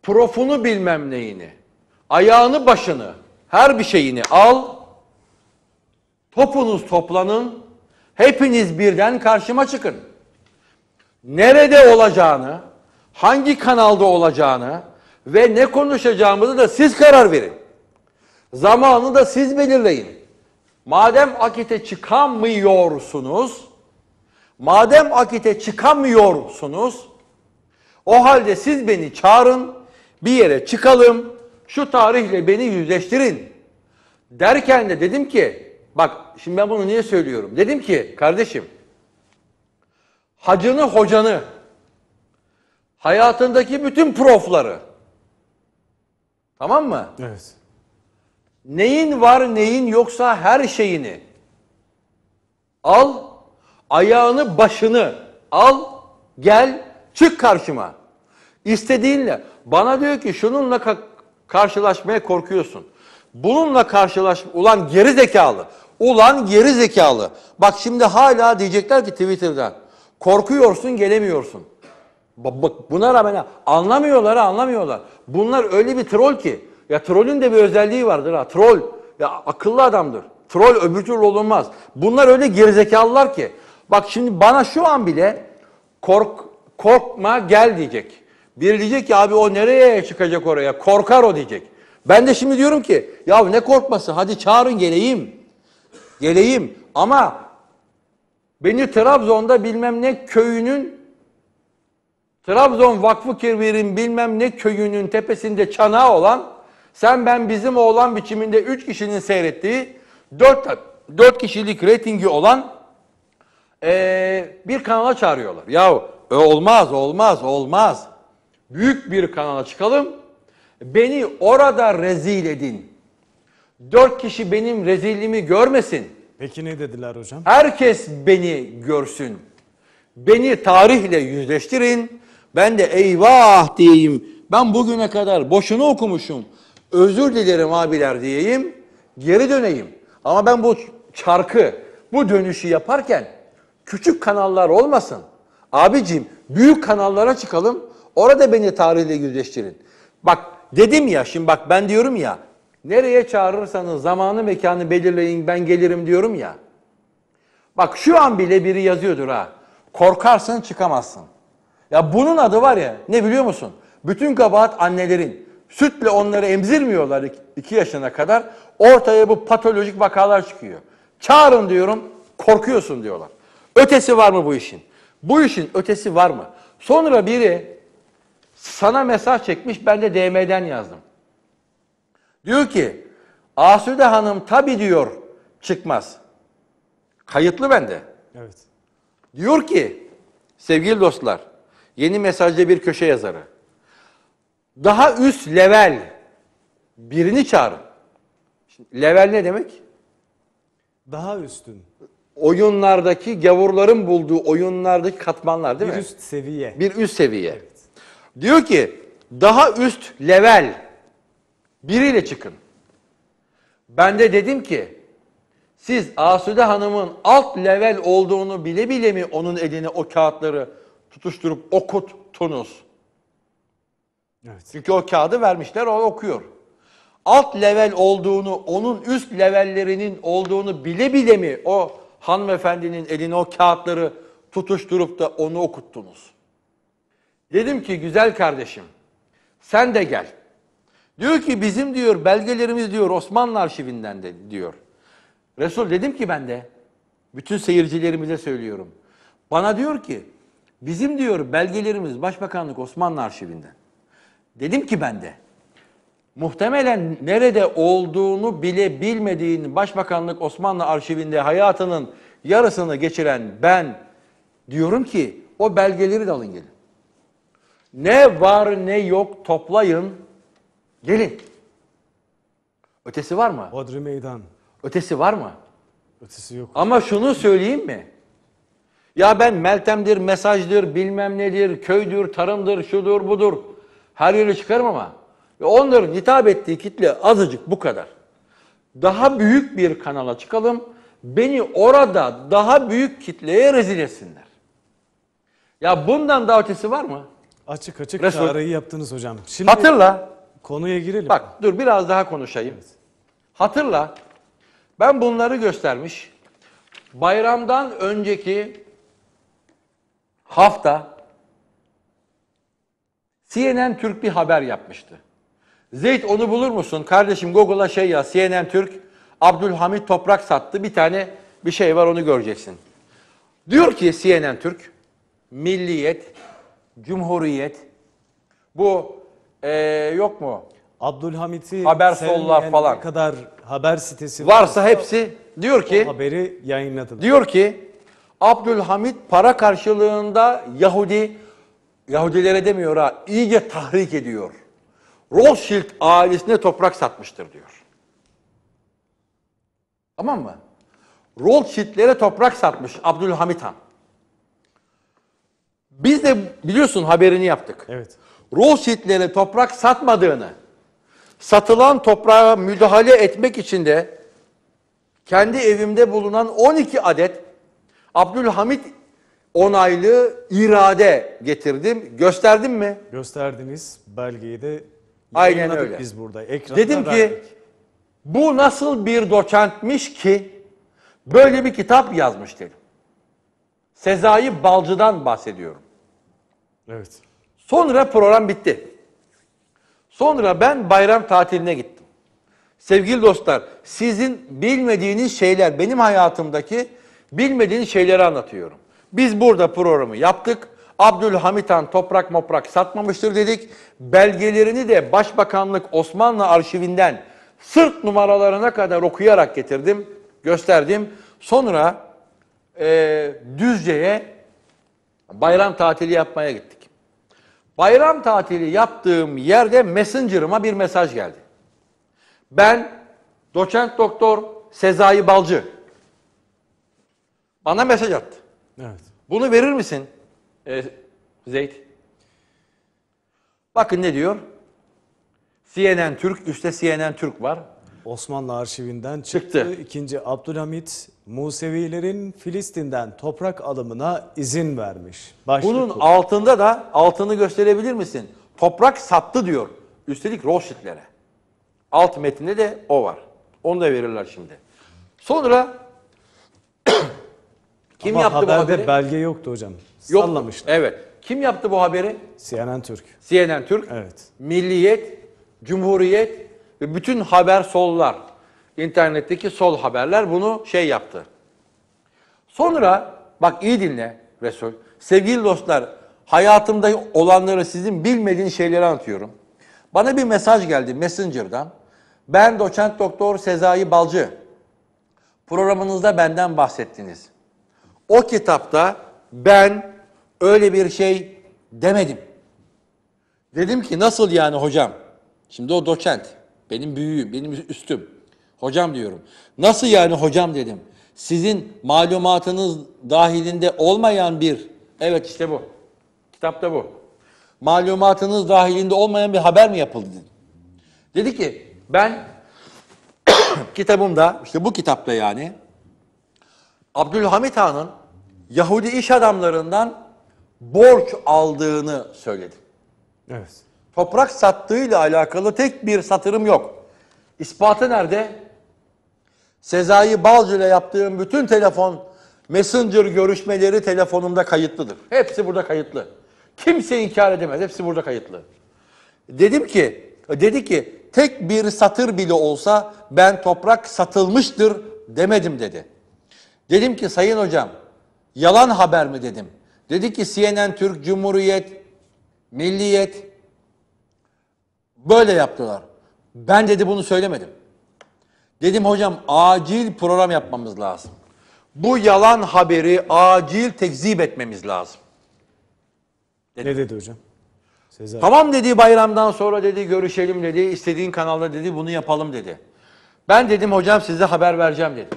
profunu bilmem neyini, ayağını başını, her bir şeyini al, topunuz toplanın, hepiniz birden karşıma çıkın. Nerede olacağını, hangi kanalda olacağını ve ne konuşacağımızı da siz karar verin. Zamanı da siz belirleyin. Madem akite çıkamıyorsunuz, madem akite çıkamıyorsunuz, o halde siz beni çağırın, bir yere çıkalım, şu tarihle beni yüzleştirin. Derken de dedim ki, bak şimdi ben bunu niye söylüyorum? Dedim ki kardeşim, hacını hocanı, Hayatındaki bütün profları. Tamam mı? Evet. Neyin var neyin yoksa her şeyini. Al, ayağını başını al, gel, çık karşıma. İstediğinle. Bana diyor ki şununla ka karşılaşmaya korkuyorsun. Bununla karşılaş... Ulan geri zekalı. Ulan geri zekalı. Bak şimdi hala diyecekler ki Twitter'dan. Korkuyorsun gelemiyorsun. Bak buna rağmen anlamıyorlar anlamıyorlar. Bunlar öyle bir troll ki. Ya trollün de bir özelliği vardır ha. Troll. Ya akıllı adamdır. Troll öbür türlü olunmaz. Bunlar öyle gerizekalılar ki. Bak şimdi bana şu an bile kork korkma gel diyecek. Biri diyecek ki abi o nereye çıkacak oraya? Korkar o diyecek. Ben de şimdi diyorum ki ya ne korkması hadi çağırın geleyim. Geleyim ama beni Trabzon'da bilmem ne köyünün Trabzon Vakfı Kirvir'in bilmem ne köyünün tepesinde çanağı olan, sen ben bizim oğlan biçiminde 3 kişinin seyrettiği 4, 4 kişilik reytingi olan ee, bir kanala çağırıyorlar. Yahu e, olmaz, olmaz, olmaz. Büyük bir kanala çıkalım. Beni orada rezil edin. Dört kişi benim rezilliğimi görmesin.
Peki ne dediler hocam?
Herkes beni görsün. Beni tarihle yüzleştirin. Ben de eyvah diyeyim. Ben bugüne kadar boşuna okumuşum. Özür dilerim abiler diyeyim. Geri döneyim. Ama ben bu çarkı, bu dönüşü yaparken küçük kanallar olmasın. Abicim büyük kanallara çıkalım. Orada beni tarihle yüzleştirin. Bak dedim ya şimdi bak ben diyorum ya nereye çağırırsanız zamanı mekanı belirleyin ben gelirim diyorum ya. Bak şu an bile biri yazıyordur ha. Korkarsın çıkamazsın. Ya bunun adı var ya ne biliyor musun? Bütün kabahat annelerin. Sütle onları emzirmiyorlar iki yaşına kadar. Ortaya bu patolojik vakalar çıkıyor. Çağırın diyorum korkuyorsun diyorlar. Ötesi var mı bu işin? Bu işin ötesi var mı? Sonra biri sana mesaj çekmiş ben de DM'den yazdım. Diyor ki Asude Hanım tabi diyor çıkmaz. Kayıtlı bende. Evet. Diyor ki sevgili dostlar Yeni mesajda bir köşe yazarı. Daha üst level birini çağırın. Şimdi level ne demek?
Daha üstün.
Oyunlardaki gavurların bulduğu oyunlardaki katmanlar değil bir mi? Bir üst seviye. Bir üst seviye. Evet. Diyor ki daha üst level biriyle çıkın. Ben de dedim ki siz Asude Hanım'ın alt level olduğunu bile bile mi onun eline o kağıtları tutuşturup okuttunuz. Evet. Çünkü o kağıdı vermişler, o okuyor. Alt level olduğunu, onun üst levellerinin olduğunu bile bile mi o hanımefendinin eline o kağıtları tutuşturup da onu okuttunuz? Dedim ki güzel kardeşim, sen de gel. Diyor ki bizim diyor belgelerimiz diyor Osmanlı arşivinden de diyor. Resul dedim ki ben de bütün seyircilerimize söylüyorum. Bana diyor ki Bizim diyor belgelerimiz Başbakanlık Osmanlı Arşivinden. Dedim ki ben de muhtemelen nerede olduğunu bile bilmediğin Başbakanlık Osmanlı Arşivinde hayatının yarısını geçiren ben diyorum ki o belgeleri de alın gelin. Ne var ne yok toplayın gelin. Ötesi var mı? Bodrum Meydan. Ötesi var mı? Ötesi yok. Ama şunu söyleyeyim mi? Ya ben Meltem'dir, mesajdır, bilmem nedir, köydür, tarımdır, şudur, budur. Her yere çıkarım ama. Ve onların hitap ettiği kitle azıcık bu kadar. Daha büyük bir kanala çıkalım. Beni orada daha büyük kitleye rezil etsinler. Ya bundan daha ötesi var mı? Açık açık Resul. çağrıyı
yaptınız hocam. Şimdi Hatırla.
Konuya girelim. Bak dur biraz daha konuşayım. Evet. Hatırla. Ben bunları göstermiş. Bayramdan önceki hafta CNN Türk bir haber yapmıştı. Zeyt onu bulur musun? Kardeşim Google'a şey yaz. CNN Türk Abdülhamit toprak sattı. Bir tane bir şey var onu göreceksin. Diyor ki CNN Türk milliyet, cumhuriyet bu ee,
yok mu? Abdülhamit'i haber sollar falan kadar haber sitesi varsa, varsa hepsi diyor ki haberi yayınladı.
Diyor ki Abdülhamit para karşılığında Yahudi, Yahudilere demiyor ha, iyice tahrik ediyor. Rothschild ailesine toprak satmıştır diyor. Tamam mı? Rothschild'lere toprak satmış Abdülhamit Han. Biz de biliyorsun haberini yaptık. Evet. Rothschild'lere toprak satmadığını, satılan toprağa müdahale etmek için de kendi evimde bulunan 12 adet Abdülhamit onaylı irade getirdim. Gösterdim mi? Gösterdiniz. Belgeyi de Aynen öyle. biz burada. Ekrana Dedim verdik. ki bu nasıl bir doçentmiş ki böyle bir kitap yazmış dedim. Sezai Balcı'dan bahsediyorum. Evet. Sonra program bitti. Sonra ben bayram tatiline gittim. Sevgili dostlar, sizin bilmediğiniz şeyler benim hayatımdaki Bilmediğin şeyleri anlatıyorum. Biz burada programı yaptık. Abdülhamit Han toprak moprak satmamıştır dedik. Belgelerini de Başbakanlık Osmanlı arşivinden sırt numaralarına kadar okuyarak getirdim, gösterdim. Sonra e, Düzce'ye bayram tatili yapmaya gittik. Bayram tatili yaptığım yerde Messenger'ıma bir mesaj geldi. Ben doçent doktor Sezai Balcı bana mesaj attı. Evet. Bunu verir misin e, ee, Zeyt? Bakın ne diyor?
CNN Türk, üstte CNN Türk var. Osmanlı arşivinden çıktı. çıktı. İkinci Abdülhamit Musevilerin Filistin'den toprak alımına izin vermiş.
Başlık Bunun bu. altında da altını gösterebilir misin? Toprak sattı diyor. Üstelik Roşitlere. Alt metinde de o var. Onu da verirler şimdi. Sonra kim Ama yaptı bu haberi?
belge yoktu hocam.
Sallamıştı. Evet. Kim yaptı bu haberi? CNN Türk. CNN Türk. Evet. Milliyet, Cumhuriyet ve bütün haber sollar, internetteki sol haberler bunu şey yaptı. Sonra bak iyi dinle Resul. Sevgili dostlar, hayatımda olanları sizin bilmediğin şeyleri anlatıyorum. Bana bir mesaj geldi Messenger'dan. Ben doçent doktor Sezai Balcı. Programınızda benden bahsettiniz. O kitapta ben öyle bir şey demedim. Dedim ki nasıl yani hocam? Şimdi o doçent. Benim büyüğüm, benim üstüm. Hocam diyorum. Nasıl yani hocam dedim. Sizin malumatınız dahilinde olmayan bir, evet işte bu. Kitapta bu. Malumatınız dahilinde olmayan bir haber mi yapıldı? dedim. dedi ki ben *clears throat* kitabımda, işte bu kitapta yani Abdülhamit Han'ın Yahudi iş adamlarından borç aldığını söyledi. Evet. Toprak sattığıyla alakalı tek bir satırım yok. İspatı nerede? Sezai Balcı ile yaptığım bütün telefon, messenger görüşmeleri telefonumda kayıtlıdır. Hepsi burada kayıtlı. Kimse inkar edemez. Hepsi burada kayıtlı. Dedim ki, dedi ki tek bir satır bile olsa ben toprak satılmıştır demedim dedi. Dedim ki sayın hocam yalan haber mi dedim. Dedi ki CNN Türk, Cumhuriyet, Milliyet böyle yaptılar. Ben dedi bunu söylemedim. Dedim hocam acil program yapmamız lazım. Bu yalan haberi acil tekzip etmemiz lazım.
Dedim. Ne dedi hocam? Sezar. Tamam
dedi bayramdan sonra dedi görüşelim dedi istediğin kanalda dedi bunu yapalım dedi. Ben dedim hocam size haber vereceğim dedi.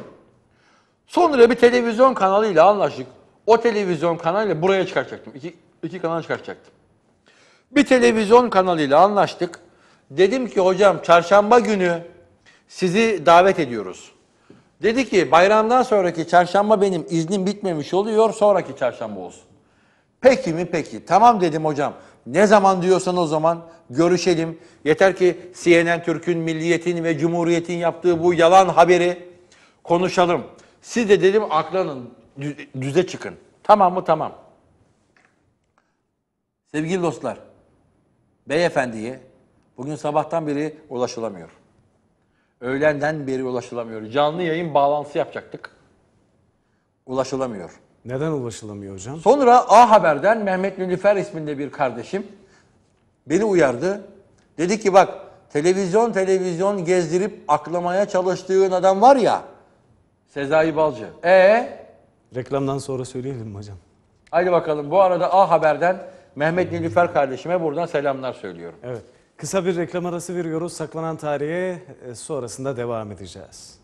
Sonra bir televizyon kanalıyla anlaştık. O televizyon kanalıyla buraya çıkartacaktım. İki, iki kanal çıkartacaktım. Bir televizyon kanalıyla anlaştık. Dedim ki hocam çarşamba günü sizi davet ediyoruz. Dedi ki bayramdan sonraki çarşamba benim iznim bitmemiş oluyor sonraki çarşamba olsun. Peki mi peki. Tamam dedim hocam. Ne zaman diyorsan o zaman görüşelim. Yeter ki CNN Türk'ün, Milliyet'in ve Cumhuriyet'in yaptığı bu yalan haberi konuşalım. Siz de dedim aklanın, düze çıkın. Tamam mı? Tamam. Sevgili dostlar, beyefendiye bugün sabahtan beri ulaşılamıyor. Öğlenden beri ulaşılamıyor. Canlı yayın bağlantısı yapacaktık. Ulaşılamıyor.
Neden ulaşılamıyor hocam? Sonra
A Haber'den Mehmet Nülüfer isminde bir kardeşim beni uyardı. Dedi ki bak televizyon televizyon gezdirip aklamaya çalıştığın adam var ya Sezai Balcı. E
Reklamdan sonra söyleyelim mi hocam?
haydi bakalım bu arada A Haber'den Mehmet Nilüfer kardeşime buradan selamlar söylüyorum.
Evet. Kısa bir reklam arası veriyoruz. Saklanan tarihe e, sonrasında devam edeceğiz.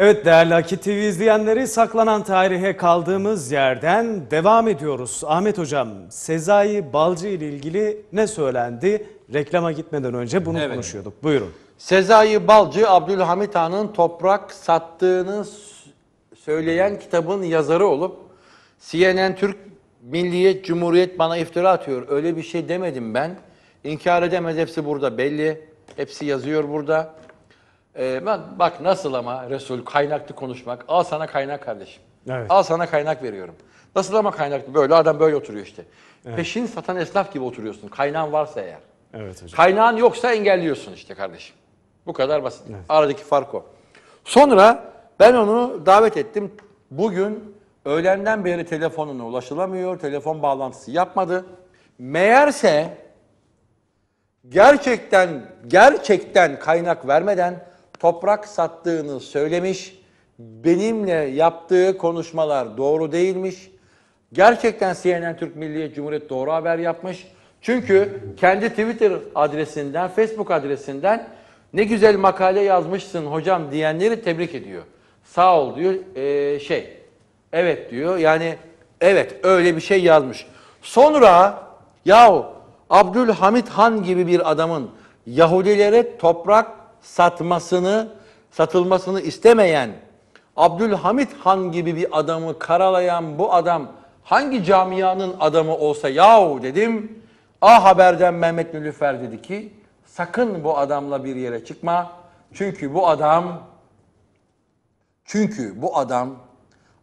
Evet değerli Aki TV izleyenleri saklanan tarihe kaldığımız yerden devam ediyoruz. Ahmet Hocam Sezai Balcı ile ilgili ne söylendi? Reklama gitmeden önce bunu evet. konuşuyorduk. Buyurun. Sezai Balcı Abdülhamit Han'ın toprak sattığını
söyleyen kitabın yazarı olup CNN Türk Milliyet Cumhuriyet bana iftira atıyor. Öyle bir şey demedim ben. İnkar edemez hepsi burada belli. Hepsi yazıyor burada. Ee, ben bak nasıl ama Resul kaynaklı konuşmak. Al sana kaynak kardeşim. Evet. Al sana kaynak veriyorum. Nasıl ama kaynaklı böyle adam böyle oturuyor işte. Evet. Peşin satan esnaf gibi oturuyorsun. Kaynağın varsa eğer. Evet hocam. Kaynağın yoksa engelliyorsun işte kardeşim. Bu kadar basit. Evet. Aradaki fark o. Sonra ben onu davet ettim. Bugün öğlenden beri telefonuna ulaşılamıyor. Telefon bağlantısı yapmadı. Meğerse gerçekten gerçekten kaynak vermeden toprak sattığını söylemiş. Benimle yaptığı konuşmalar doğru değilmiş. Gerçekten CNN Türk Milliyet Cumhuriyet doğru haber yapmış. Çünkü kendi Twitter adresinden, Facebook adresinden ne güzel makale yazmışsın hocam diyenleri tebrik ediyor. Sağ ol diyor ee, şey. Evet diyor yani evet öyle bir şey yazmış. Sonra yahu Abdülhamit Han gibi bir adamın Yahudilere toprak satmasını, satılmasını istemeyen Abdülhamit Han gibi bir adamı karalayan bu adam hangi camianın adamı olsa yahu dedim. A Haber'den Mehmet Nülüfer dedi ki sakın bu adamla bir yere çıkma. Çünkü bu adam çünkü bu adam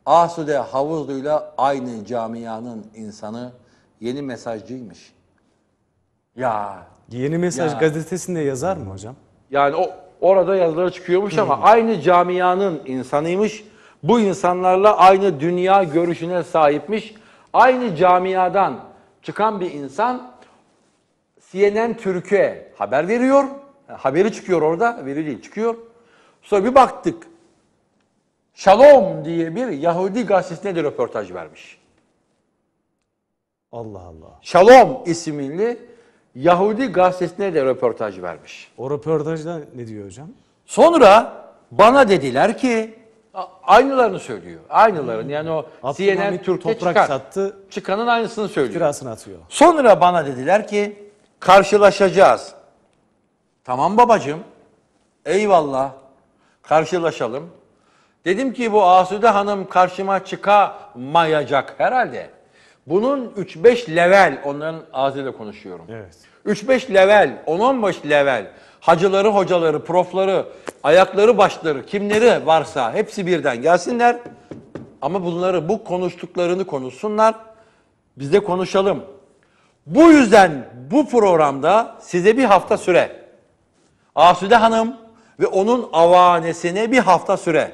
Asude Havuzlu'yla aynı camianın insanı yeni mesajcıymış. Ya.
Yeni Mesaj ya. gazetesinde yazar mı hocam?
Yani o orada yazıları çıkıyormuş ama hmm. aynı camianın insanıymış. Bu insanlarla aynı dünya görüşüne sahipmiş. Aynı camiadan çıkan bir insan CNN Türkiye haber veriyor. Haberi çıkıyor orada, veri değil çıkıyor. Sonra bir baktık. Shalom diye bir Yahudi gazetesine de röportaj vermiş. Allah Allah. Shalom isimli Yahudi gazetesine de röportaj vermiş. O röportajda ne diyor hocam? Sonra bana dediler ki aynılarını söylüyor. Aynılarını yani o Abdülhamit CNN tür toprak çıkan, sattı. Çıkanın aynısını söylüyor.
Kirasını atıyor.
Sonra bana dediler ki karşılaşacağız. Tamam babacığım. Eyvallah. Karşılaşalım. Dedim ki bu Asude Hanım karşıma çıkamayacak herhalde. Bunun 3-5 level, onların ağzıyla konuşuyorum. Evet. 3-5 level, 10-15 level, hacıları, hocaları, profları, ayakları, başları, kimleri varsa hepsi birden gelsinler. Ama bunları, bu konuştuklarını konuşsunlar. Biz de konuşalım. Bu yüzden bu programda size bir hafta süre. Asude Hanım ve onun avanesine bir hafta süre.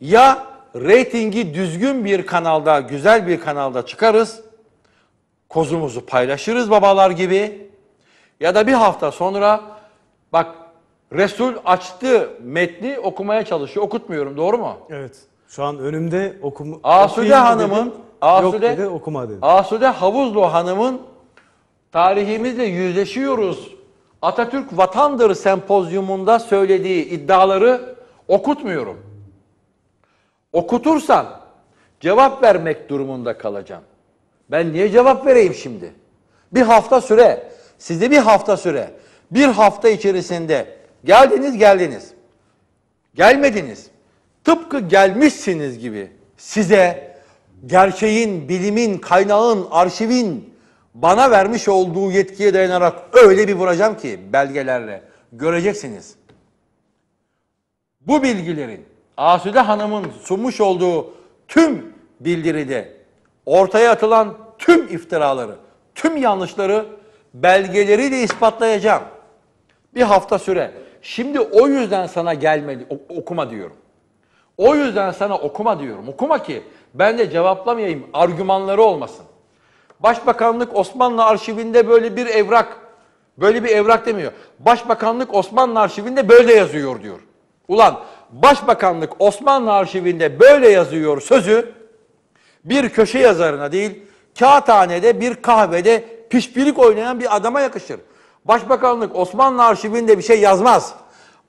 Ya reytingi düzgün bir kanalda, güzel bir kanalda çıkarız. Kozumuzu paylaşırız babalar gibi. Ya da bir hafta sonra bak Resul açtı metni okumaya çalışıyor. Okutmuyorum doğru mu? Evet.
Şu an önümde okum
Asude Hanım'ın Asude yok dedi, okuma dedi. Asude Havuzlu Hanım'ın tarihimizle yüzleşiyoruz. Atatürk Vatandır sempozyumunda söylediği iddiaları okutmuyorum okutursan cevap vermek durumunda kalacağım. Ben niye cevap vereyim şimdi? Bir hafta süre, sizde bir hafta süre. Bir hafta içerisinde geldiniz geldiniz. Gelmediniz. Tıpkı gelmişsiniz gibi size gerçeğin, bilimin, kaynağın, arşivin bana vermiş olduğu yetkiye dayanarak öyle bir vuracağım ki belgelerle göreceksiniz. Bu bilgilerin Asude Hanım'ın sunmuş olduğu tüm bildiride ortaya atılan tüm iftiraları, tüm yanlışları belgeleri de ispatlayacağım. Bir hafta süre. Şimdi o yüzden sana gelme okuma diyorum. O yüzden sana okuma diyorum. Okuma ki ben de cevaplamayayım. Argümanları olmasın. Başbakanlık Osmanlı arşivinde böyle bir evrak, böyle bir evrak demiyor. Başbakanlık Osmanlı arşivinde böyle yazıyor diyor. Ulan Başbakanlık Osmanlı arşivinde böyle yazıyor sözü bir köşe yazarına değil, kağıthanede bir kahvede pişpirik oynayan bir adama yakışır. Başbakanlık Osmanlı arşivinde bir şey yazmaz.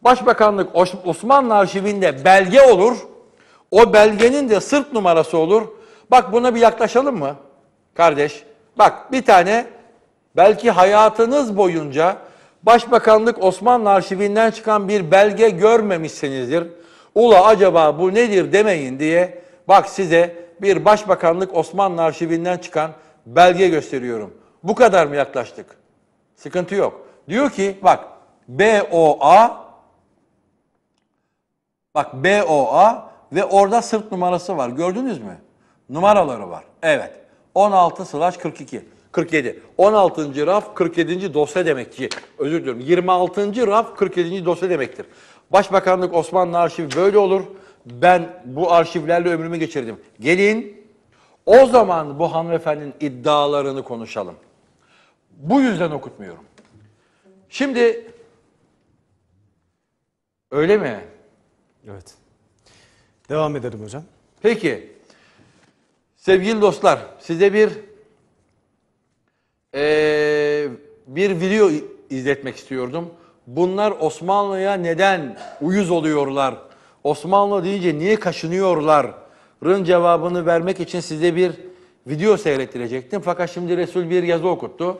Başbakanlık Osmanlı arşivinde belge olur. O belgenin de sırt numarası olur. Bak buna bir yaklaşalım mı kardeş? Bak bir tane belki hayatınız boyunca Başbakanlık Osmanlı arşivinden çıkan bir belge görmemişsinizdir. Ula acaba bu nedir demeyin diye bak size bir Başbakanlık Osmanlı arşivinden çıkan belge gösteriyorum. Bu kadar mı yaklaştık? Sıkıntı yok. Diyor ki bak BOA bak BOA ve orada sırt numarası var. Gördünüz mü? Numaraları var. Evet. 16 slash 42. 47. 16. raf 47. dosya demek ki. Özür diliyorum. 26. raf 47. dosya demektir. Başbakanlık Osmanlı arşivi böyle olur. Ben bu arşivlerle ömrümü geçirdim. Gelin o zaman bu hanımefendinin iddialarını konuşalım. Bu yüzden okutmuyorum. Şimdi öyle mi? Evet. Devam edelim hocam. Peki. Sevgili dostlar size bir ee, bir video izletmek istiyordum. Bunlar Osmanlı'ya neden uyuz oluyorlar? Osmanlı deyince niye kaşınıyorlar? Rın cevabını vermek için size bir video seyrettirecektim. Fakat şimdi Resul bir yazı okuttu.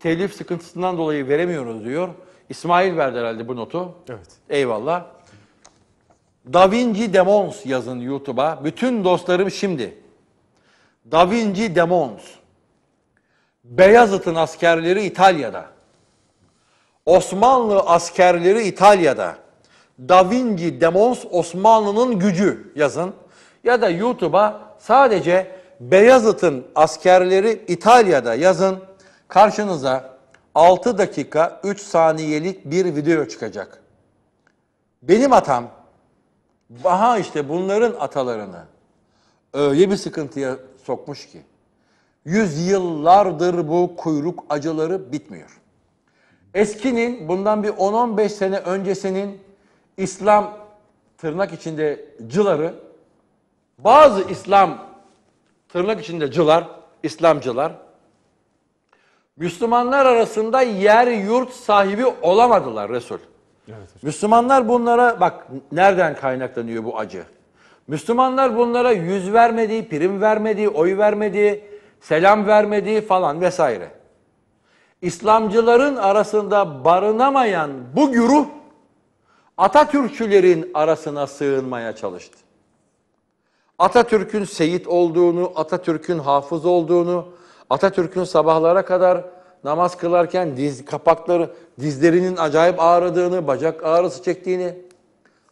Telif sıkıntısından dolayı veremiyoruz diyor. İsmail verdi herhalde bu notu. Evet. Eyvallah. Da Vinci Demons yazın YouTube'a. Bütün dostlarım şimdi. Da Vinci Demons. Beyazıt'ın askerleri İtalya'da. Osmanlı askerleri İtalya'da. Da Vinci Demons Osmanlı'nın gücü yazın. Ya da YouTube'a sadece Beyazıt'ın askerleri İtalya'da yazın. Karşınıza 6 dakika 3 saniyelik bir video çıkacak. Benim atam, aha işte bunların atalarını öyle bir sıkıntıya sokmuş ki. Yüzyıllardır bu kuyruk acıları bitmiyor. Eskinin bundan bir 10-15 sene öncesinin İslam tırnak içinde cıları bazı İslam tırnak içinde cılar, İslamcılar Müslümanlar arasında yer yurt sahibi olamadılar Resul. Evet, Müslümanlar bunlara bak nereden kaynaklanıyor bu acı? Müslümanlar bunlara yüz vermediği, prim vermediği, oy vermediği, selam vermediği falan vesaire. İslamcıların arasında barınamayan bu güruh Atatürkçülerin arasına sığınmaya çalıştı. Atatürk'ün seyit olduğunu, Atatürk'ün hafız olduğunu, Atatürk'ün sabahlara kadar namaz kılarken diz kapakları, dizlerinin acayip ağrıdığını, bacak ağrısı çektiğini,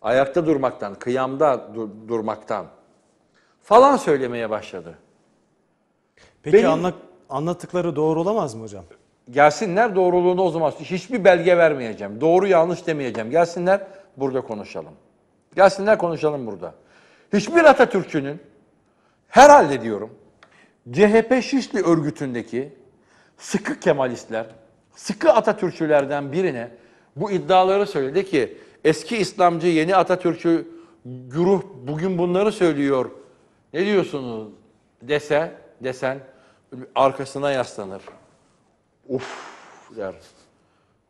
ayakta durmaktan, kıyamda dur durmaktan falan söylemeye başladı.
Peki Benim- anla- anlattıkları doğru olamaz mı hocam?
Gelsinler doğruluğunu o zaman hiçbir belge vermeyeceğim. Doğru yanlış demeyeceğim. Gelsinler burada konuşalım. Gelsinler konuşalım burada. Hiçbir Atatürkçünün herhalde diyorum CHP Şişli örgütündeki sıkı Kemalistler, sıkı Atatürkçülerden birine bu iddiaları söyledi ki eski İslamcı yeni Atatürkçü güruh bugün bunları söylüyor. Ne diyorsunuz dese desen arkasına yaslanır. Uf der.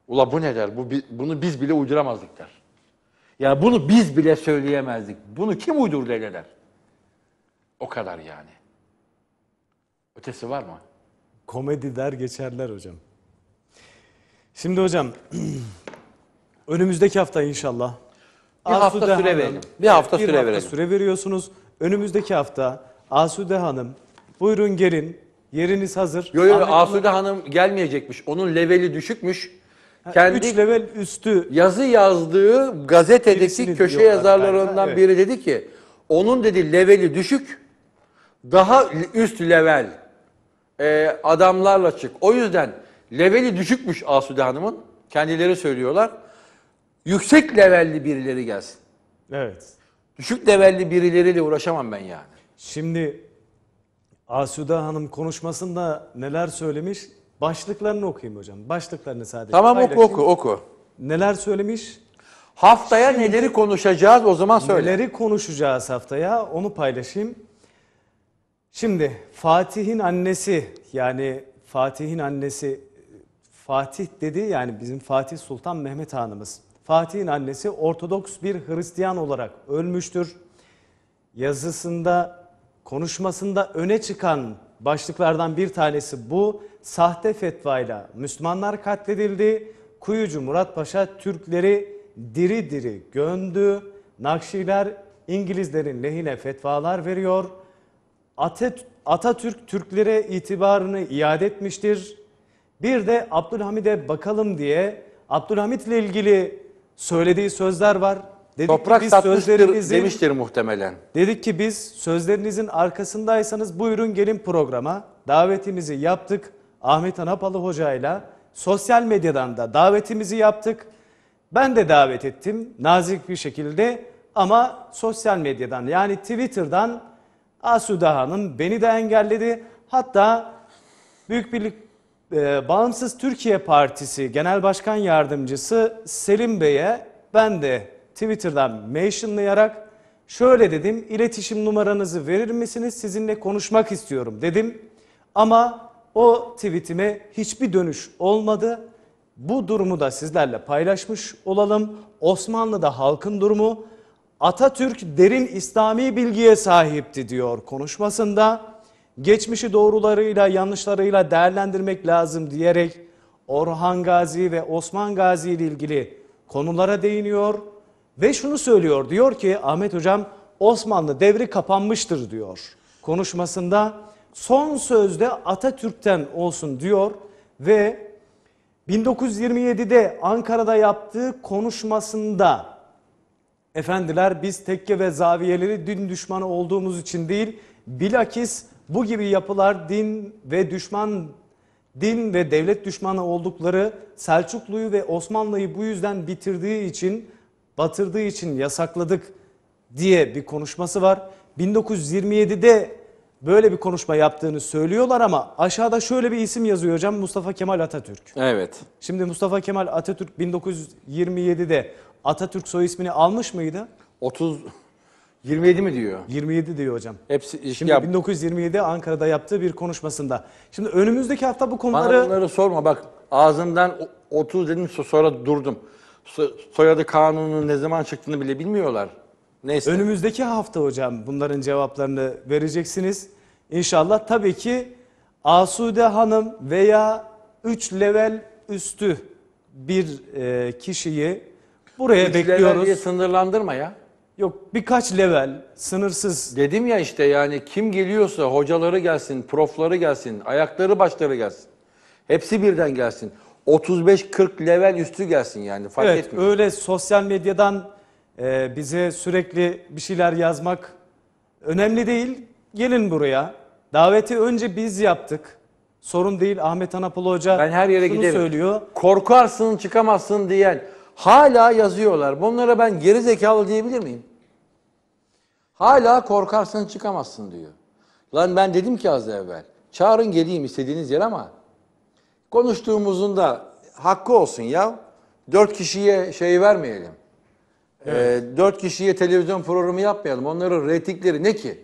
Ula bu ne der? Bu, bunu biz bile uyduramazdık der. Yani bunu biz bile söyleyemezdik. Bunu kim uydurdu eder? O kadar yani. Ötesi var mı?
Komedi der geçerler hocam. Şimdi hocam *clears throat* önümüzdeki hafta inşallah. Bir Asude hafta süre Hanım, verelim. Bir hafta bir süre hafta verelim. süre veriyorsunuz. Önümüzdeki hafta Asude Hanım buyurun gelin Yeriniz hazır. Yo yo Ahmet Asude Hanım gelmeyecekmiş. Onun leveli düşükmüş. Kendi üç level üstü.
yazı yazdığı gazetedeki köşe diyorlar. yazarlarından Ha, evet. biri dedi ki onun dedi leveli düşük daha üst level e, adamlarla çık. O yüzden leveli düşükmüş Asude Hanım'ın. Kendileri söylüyorlar.
Yüksek levelli birileri gelsin. Evet. Düşük levelli birileriyle uğraşamam ben yani. Şimdi Asuda Hanım konuşmasında neler söylemiş? Başlıklarını okuyayım hocam. Başlıklarını sadece. Tamam oku oku oku. Neler söylemiş? Haftaya Şimdi, neleri konuşacağız o zaman söyle. Neleri konuşacağız haftaya onu paylaşayım. Şimdi Fatih'in annesi yani Fatih'in annesi Fatih dedi yani bizim Fatih Sultan Mehmet Hanımız. Fatih'in annesi Ortodoks bir Hristiyan olarak ölmüştür. Yazısında konuşmasında öne çıkan başlıklardan bir tanesi bu. Sahte fetvayla Müslümanlar katledildi. Kuyucu Murat Paşa Türkleri diri diri göndü, Nakşiler İngilizlerin lehine fetvalar veriyor. Atatürk Türklere itibarını iade etmiştir. Bir de Abdülhamid'e bakalım diye Abdülhamit ile ilgili söylediği sözler var. Dedik Toprak ki biz sözlerinizin demiştir
muhtemelen.
Dedik ki biz sözlerinizin arkasındaysanız buyurun gelin programa. Davetimizi yaptık. Ahmet Anapalı Hoca ile sosyal medyadan da davetimizi yaptık. Ben de davet ettim nazik bir şekilde ama sosyal medyadan yani Twitter'dan Asude Hanım beni de engelledi. Hatta Büyük Birlik e, Bağımsız Türkiye Partisi Genel Başkan Yardımcısı Selim Bey'e ben de Twitter'dan mentionlayarak şöyle dedim iletişim numaranızı verir misiniz sizinle konuşmak istiyorum dedim. Ama o tweetime hiçbir dönüş olmadı. Bu durumu da sizlerle paylaşmış olalım. Osmanlı'da halkın durumu Atatürk derin İslami bilgiye sahipti diyor konuşmasında. Geçmişi doğrularıyla yanlışlarıyla değerlendirmek lazım diyerek Orhan Gazi ve Osman Gazi ile ilgili konulara değiniyor. Ve şunu söylüyor diyor ki Ahmet Hocam Osmanlı devri kapanmıştır diyor. Konuşmasında son sözde Atatürk'ten olsun diyor ve 1927'de Ankara'da yaptığı konuşmasında efendiler biz tekke ve zaviyeleri din düşmanı olduğumuz için değil bilakis bu gibi yapılar din ve düşman din ve devlet düşmanı oldukları Selçuklu'yu ve Osmanlı'yı bu yüzden bitirdiği için batırdığı için yasakladık diye bir konuşması var. 1927'de böyle bir konuşma yaptığını söylüyorlar ama aşağıda şöyle bir isim yazıyor hocam Mustafa Kemal Atatürk. Evet. Şimdi Mustafa Kemal Atatürk 1927'de Atatürk soy ismini almış mıydı? 30 27 mi diyor? 27 diyor hocam. Hepsi Şimdi yap. 1927 Ankara'da yaptığı bir konuşmasında. Şimdi önümüzdeki hafta bu konuları Bana bunları
sorma bak ağzından 30 dedim sonra durdum
soyadı Kanun'un ne zaman çıktığını bile bilmiyorlar. Neyse. Önümüzdeki hafta hocam bunların cevaplarını vereceksiniz. İnşallah tabii ki Asude Hanım veya 3 level üstü bir e, kişiyi buraya Üç level bekliyoruz. diye
sınırlandırma ya.
Yok birkaç level sınırsız
Dedim ya işte yani kim geliyorsa hocaları gelsin, profları gelsin, ayakları başları gelsin. Hepsi birden gelsin. 35-40 level üstü gelsin yani fark evet, etmiyor.
Öyle sosyal medyadan e, bize sürekli bir şeyler yazmak önemli değil. Gelin buraya. Daveti önce biz yaptık. Sorun değil Ahmet Anapolu Hoca ben her yere şunu giderim. söylüyor. Korkarsın çıkamazsın diyen hala
yazıyorlar. Bunlara ben geri zekalı diyebilir miyim? Hala korkarsın çıkamazsın diyor. Lan ben dedim ki az evvel çağırın geleyim istediğiniz yer ama Konuştuğumuzun da hakkı olsun ya. Dört kişiye şey vermeyelim. Evet. Ee, dört kişiye televizyon programı yapmayalım. Onların reytingleri ne ki?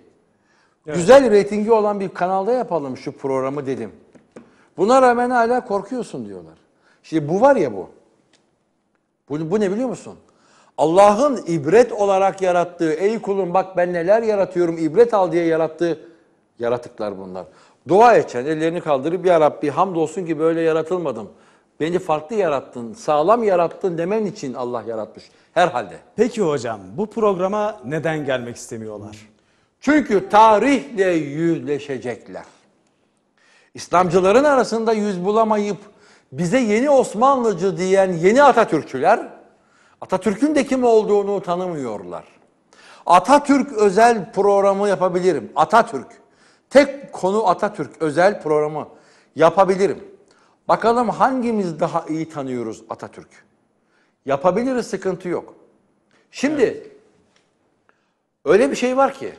Evet. Güzel reytingi olan bir kanalda yapalım şu programı dedim. Buna rağmen hala korkuyorsun diyorlar. Şimdi bu var ya bu. Bu, bu ne biliyor musun? Allah'ın ibret olarak yarattığı, ey kulum bak ben neler yaratıyorum, ibret al diye yarattığı yaratıklar bunlar. Dua edeceksin, ellerini kaldırıp ya Rabbi hamdolsun ki böyle yaratılmadım. Beni farklı yarattın, sağlam yarattın demen için Allah yaratmış herhalde. Peki hocam bu programa neden gelmek istemiyorlar? Çünkü tarihle yüzleşecekler. İslamcıların arasında yüz bulamayıp bize yeni Osmanlıcı diyen yeni Atatürkçüler Atatürk'ün de kim olduğunu tanımıyorlar. Atatürk özel programı yapabilirim. Atatürk Tek konu Atatürk özel programı yapabilirim. Bakalım hangimiz daha iyi tanıyoruz Atatürk? Yapabiliriz sıkıntı yok. Şimdi evet. öyle bir şey var ki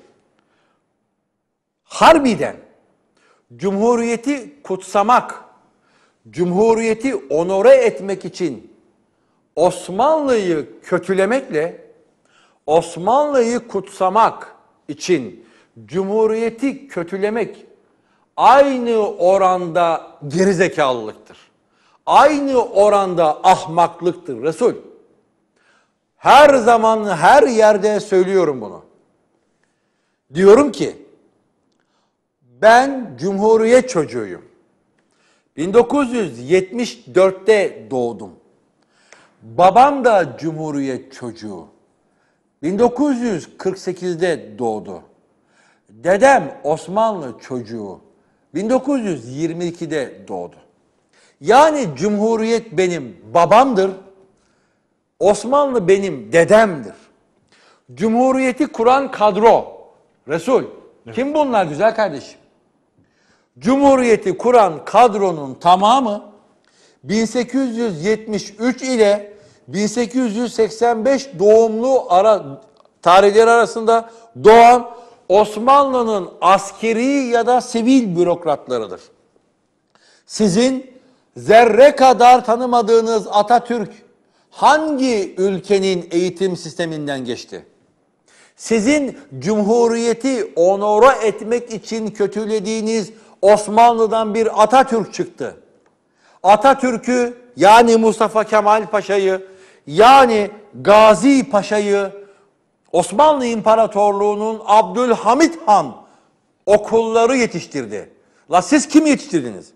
harbiden Cumhuriyeti kutsamak, Cumhuriyeti onore etmek için Osmanlı'yı kötülemekle Osmanlı'yı kutsamak için cumhuriyeti kötülemek aynı oranda gerizekalılıktır. Aynı oranda ahmaklıktır Resul. Her zaman her yerde söylüyorum bunu. Diyorum ki ben cumhuriyet çocuğuyum. 1974'te doğdum. Babam da cumhuriyet çocuğu. 1948'de doğdu. Dedem Osmanlı çocuğu 1922'de doğdu. Yani Cumhuriyet benim babamdır. Osmanlı benim dedemdir. Cumhuriyeti kuran kadro. Resul. Evet. Kim bunlar güzel kardeşim? Cumhuriyeti kuran kadronun tamamı 1873 ile 1885 doğumlu ara tarihleri arasında doğan Osmanlı'nın askeri ya da sivil bürokratlarıdır. Sizin zerre kadar tanımadığınız Atatürk hangi ülkenin eğitim sisteminden geçti? Sizin cumhuriyeti onora etmek için kötülediğiniz Osmanlı'dan bir Atatürk çıktı. Atatürk'ü yani Mustafa Kemal Paşa'yı yani Gazi Paşa'yı Osmanlı İmparatorluğu'nun Abdülhamit Han okulları yetiştirdi. La siz kim yetiştirdiniz?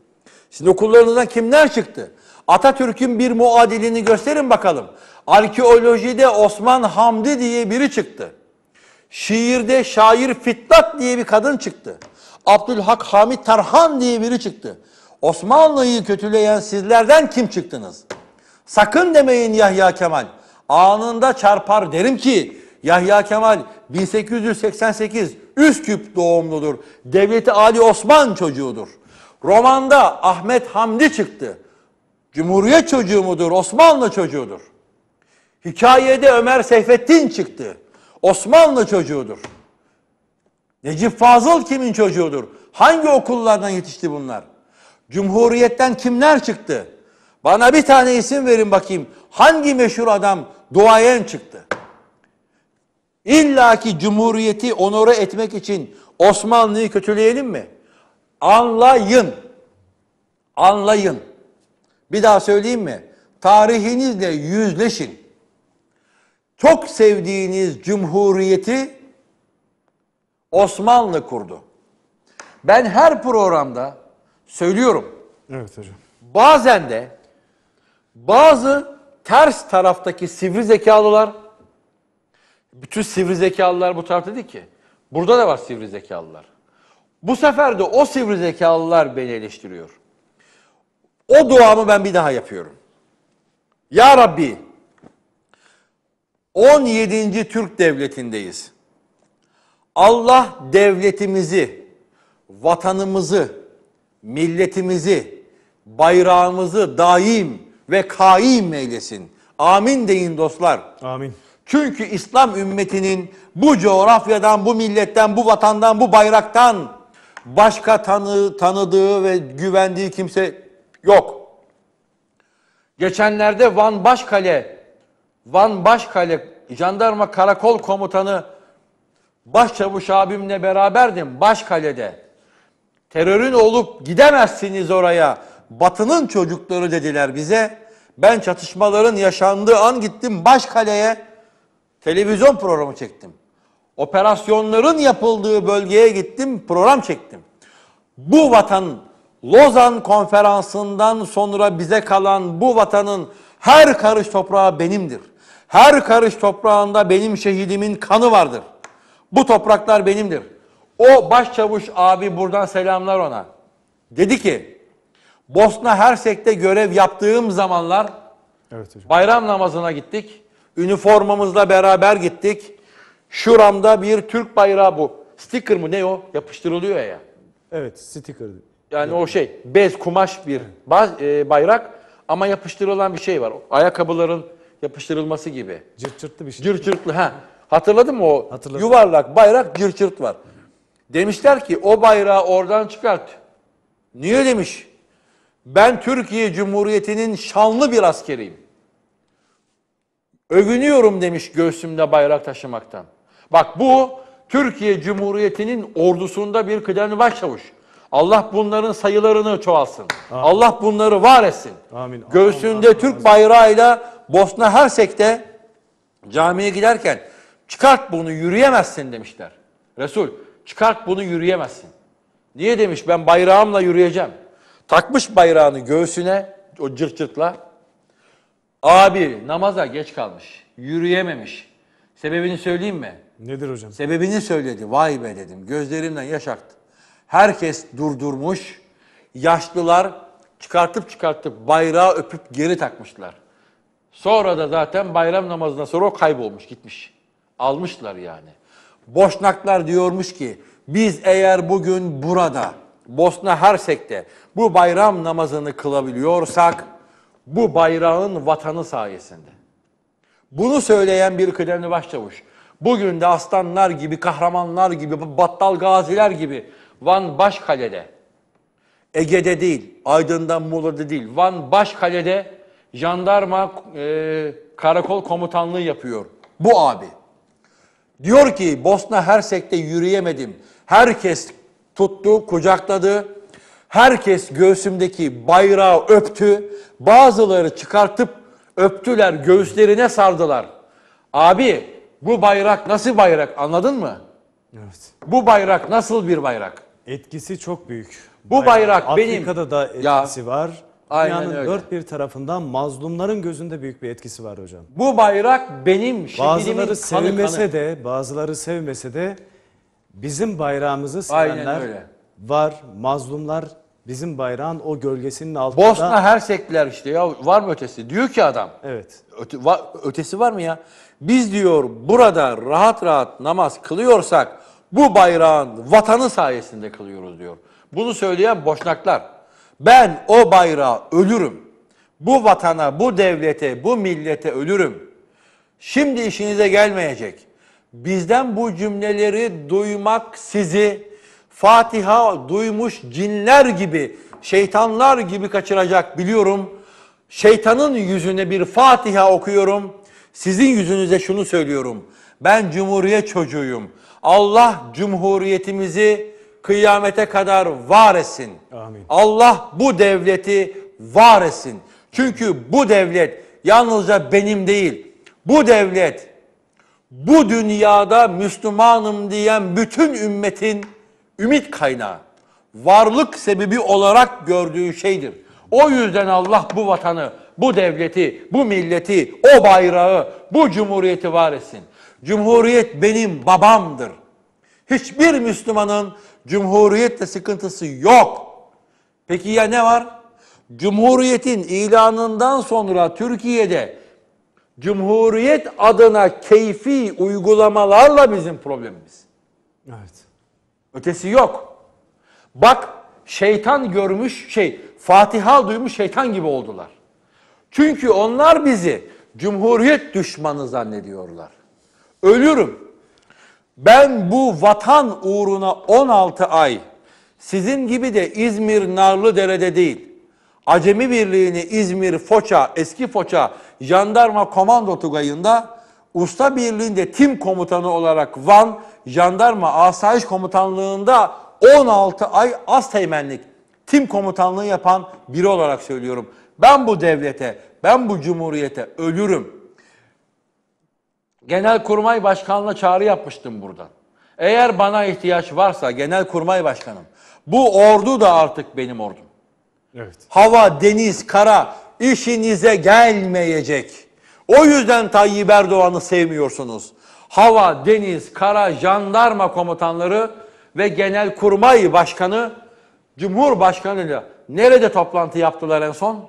Sizin okullarınızdan kimler çıktı? Atatürk'ün bir muadilini gösterin bakalım. Arkeolojide Osman Hamdi diye biri çıktı. Şiirde şair Fitnat diye bir kadın çıktı. Abdülhak Hamit Tarhan diye biri çıktı. Osmanlı'yı kötüleyen sizlerden kim çıktınız? Sakın demeyin Yahya Kemal. Anında çarpar derim ki Yahya Kemal 1888 Üsküp doğumludur. Devleti Ali Osman çocuğudur. Romanda Ahmet Hamdi çıktı. Cumhuriyet çocuğu mudur? Osmanlı çocuğudur. Hikayede Ömer Seyfettin çıktı. Osmanlı çocuğudur. Necip Fazıl kimin çocuğudur? Hangi okullardan yetişti bunlar? Cumhuriyetten kimler çıktı? Bana bir tane isim verin bakayım. Hangi meşhur adam duayen çıktı? İlla ki cumhuriyeti onore etmek için Osmanlı'yı kötüleyelim mi? Anlayın. Anlayın. Bir daha söyleyeyim mi? Tarihinizle yüzleşin. Çok sevdiğiniz cumhuriyeti Osmanlı kurdu. Ben her programda söylüyorum. Evet hocam. Bazen de bazı ters taraftaki sivri zekalılar bütün sivri zekalılar bu tarafta değil ki. Burada da var sivri zekalılar. Bu sefer de o sivri zekalılar beni eleştiriyor. O duamı ben bir daha yapıyorum. Ya Rabbi 17. Türk Devleti'ndeyiz. Allah devletimizi, vatanımızı, milletimizi, bayrağımızı daim ve kaim eylesin. Amin deyin dostlar. Amin. Çünkü İslam ümmetinin bu coğrafyadan, bu milletten, bu vatandan, bu bayraktan başka tanı, tanıdığı ve güvendiği kimse yok. Geçenlerde Van Başkale, Van Başkale jandarma karakol komutanı Başçavuş abimle beraberdim Başkale'de. Terörün olup gidemezsiniz oraya. Batının çocukları dediler bize. Ben çatışmaların yaşandığı an gittim Başkale'ye. Televizyon programı çektim. Operasyonların yapıldığı bölgeye gittim, program çektim. Bu vatan Lozan konferansından sonra bize kalan bu vatanın her karış toprağı benimdir. Her karış toprağında benim şehidimin kanı vardır. Bu topraklar benimdir. O başçavuş abi buradan selamlar ona. Dedi ki Bosna Hersek'te görev yaptığım zamanlar evet hocam. bayram namazına gittik. Üniformamızla beraber gittik. Şuramda bir Türk bayrağı bu. Sticker mı ne o? Yapıştırılıyor ya.
Evet sticker.
Yani evet. o şey bez kumaş bir e, bayrak ama yapıştırılan bir şey var. Ayakkabıların yapıştırılması gibi. Cırt bir şey. Cırt cırtlı ha. Hatırladın mı o? Hatırladım. Yuvarlak bayrak cırt cırt var. Demişler ki o bayrağı oradan çıkart. Niye demiş? Ben Türkiye Cumhuriyeti'nin şanlı bir askeriyim. Övünüyorum demiş göğsümde bayrak taşımaktan. Bak bu Türkiye Cumhuriyeti'nin ordusunda bir kıdemli başçavuş. Allah bunların sayılarını çoğalsın. Amin. Allah bunları var etsin. Amin. Göğsünde Amin. Türk bayrağıyla Bosna Hersek'te camiye giderken çıkart bunu yürüyemezsin demişler. Resul çıkart bunu yürüyemezsin. Niye demiş ben bayrağımla yürüyeceğim. Takmış bayrağını göğsüne o cırcırtla. Abi namaza geç kalmış. Yürüyememiş. Sebebini söyleyeyim mi? Nedir hocam? Sebebini söyledi. Vay be dedim. Gözlerimden yaş aktı. Herkes durdurmuş. Yaşlılar çıkartıp çıkartıp bayrağı öpüp geri takmışlar. Sonra da zaten bayram namazına sonra o kaybolmuş gitmiş. Almışlar yani. Boşnaklar diyormuş ki biz eğer bugün burada Bosna Hersek'te bu bayram namazını kılabiliyorsak bu bayrağın vatanı sayesinde. Bunu söyleyen bir kıdemli başçavuş. Bugün de aslanlar gibi, kahramanlar gibi, battal gaziler gibi Van Başkale'de, Ege'de değil, Aydın'dan Muğla'da değil, Van Başkale'de jandarma e, karakol komutanlığı yapıyor. Bu abi. Diyor ki Bosna Hersek'te yürüyemedim. Herkes tuttu, kucakladı. Herkes göğsümdeki bayrağı öptü. Bazıları çıkartıp öptüler, göğüslerine sardılar. Abi bu bayrak nasıl bayrak anladın mı? Evet. Bu
bayrak nasıl bir bayrak? Etkisi çok büyük. Bu bayrak, bayrak benim. Afrika'da da etkisi ya, var. Dünyanın öyle. dört bir tarafından mazlumların gözünde büyük bir etkisi var hocam. Bu bayrak benim Bazıları sevmese kanı. de bazıları sevmese de bizim bayrağımızı sevenler var. Mazlumlar Bizim bayrağın o gölgesinin altında... Bosna Hersekler işte ya var mı ötesi? Diyor ki adam. Evet. Öte, va, ötesi var
mı ya? Biz diyor burada rahat rahat namaz kılıyorsak bu bayrağın vatanı sayesinde kılıyoruz diyor. Bunu söyleyen boşnaklar. Ben o bayrağa ölürüm. Bu vatana, bu devlete, bu millete ölürüm. Şimdi işinize gelmeyecek. Bizden bu cümleleri duymak sizi Fatiha duymuş cinler gibi, şeytanlar gibi kaçıracak biliyorum. Şeytanın yüzüne bir Fatiha okuyorum. Sizin yüzünüze şunu söylüyorum. Ben cumhuriyet çocuğuyum. Allah cumhuriyetimizi kıyamete kadar var etsin. Amin. Allah bu devleti var etsin. Çünkü bu devlet yalnızca benim değil. Bu devlet bu dünyada Müslümanım diyen bütün ümmetin ümit kaynağı, varlık sebebi olarak gördüğü şeydir. O yüzden Allah bu vatanı, bu devleti, bu milleti, o bayrağı, bu cumhuriyeti var etsin. Cumhuriyet benim babamdır. Hiçbir Müslümanın cumhuriyetle sıkıntısı yok. Peki ya ne var? Cumhuriyetin ilanından sonra Türkiye'de Cumhuriyet adına keyfi uygulamalarla bizim problemimiz. Evet. Ötesi yok. Bak şeytan görmüş şey Fatiha duymuş şeytan gibi oldular. Çünkü onlar bizi cumhuriyet düşmanı zannediyorlar. Ölürüm. Ben bu vatan uğruna 16 ay sizin gibi de İzmir Narlıdere'de değil. Acemi Birliği'ni İzmir Foça, eski Foça jandarma komando tugayında Usta Birliği'nde tim komutanı olarak Van Jandarma Asayiş Komutanlığı'nda 16 ay az asteğmenlik tim komutanlığı yapan biri olarak söylüyorum. Ben bu devlete, ben bu cumhuriyete ölürüm. Genelkurmay Başkanı'na çağrı yapmıştım buradan. Eğer bana ihtiyaç varsa Genelkurmay Başkanım, bu ordu da artık benim ordum. Evet. Hava, deniz, kara işinize gelmeyecek. O yüzden Tayyip Erdoğan'ı sevmiyorsunuz. Hava, deniz, kara, jandarma komutanları ve genelkurmay başkanı Cumhurbaşkanı'yla nerede toplantı yaptılar en son?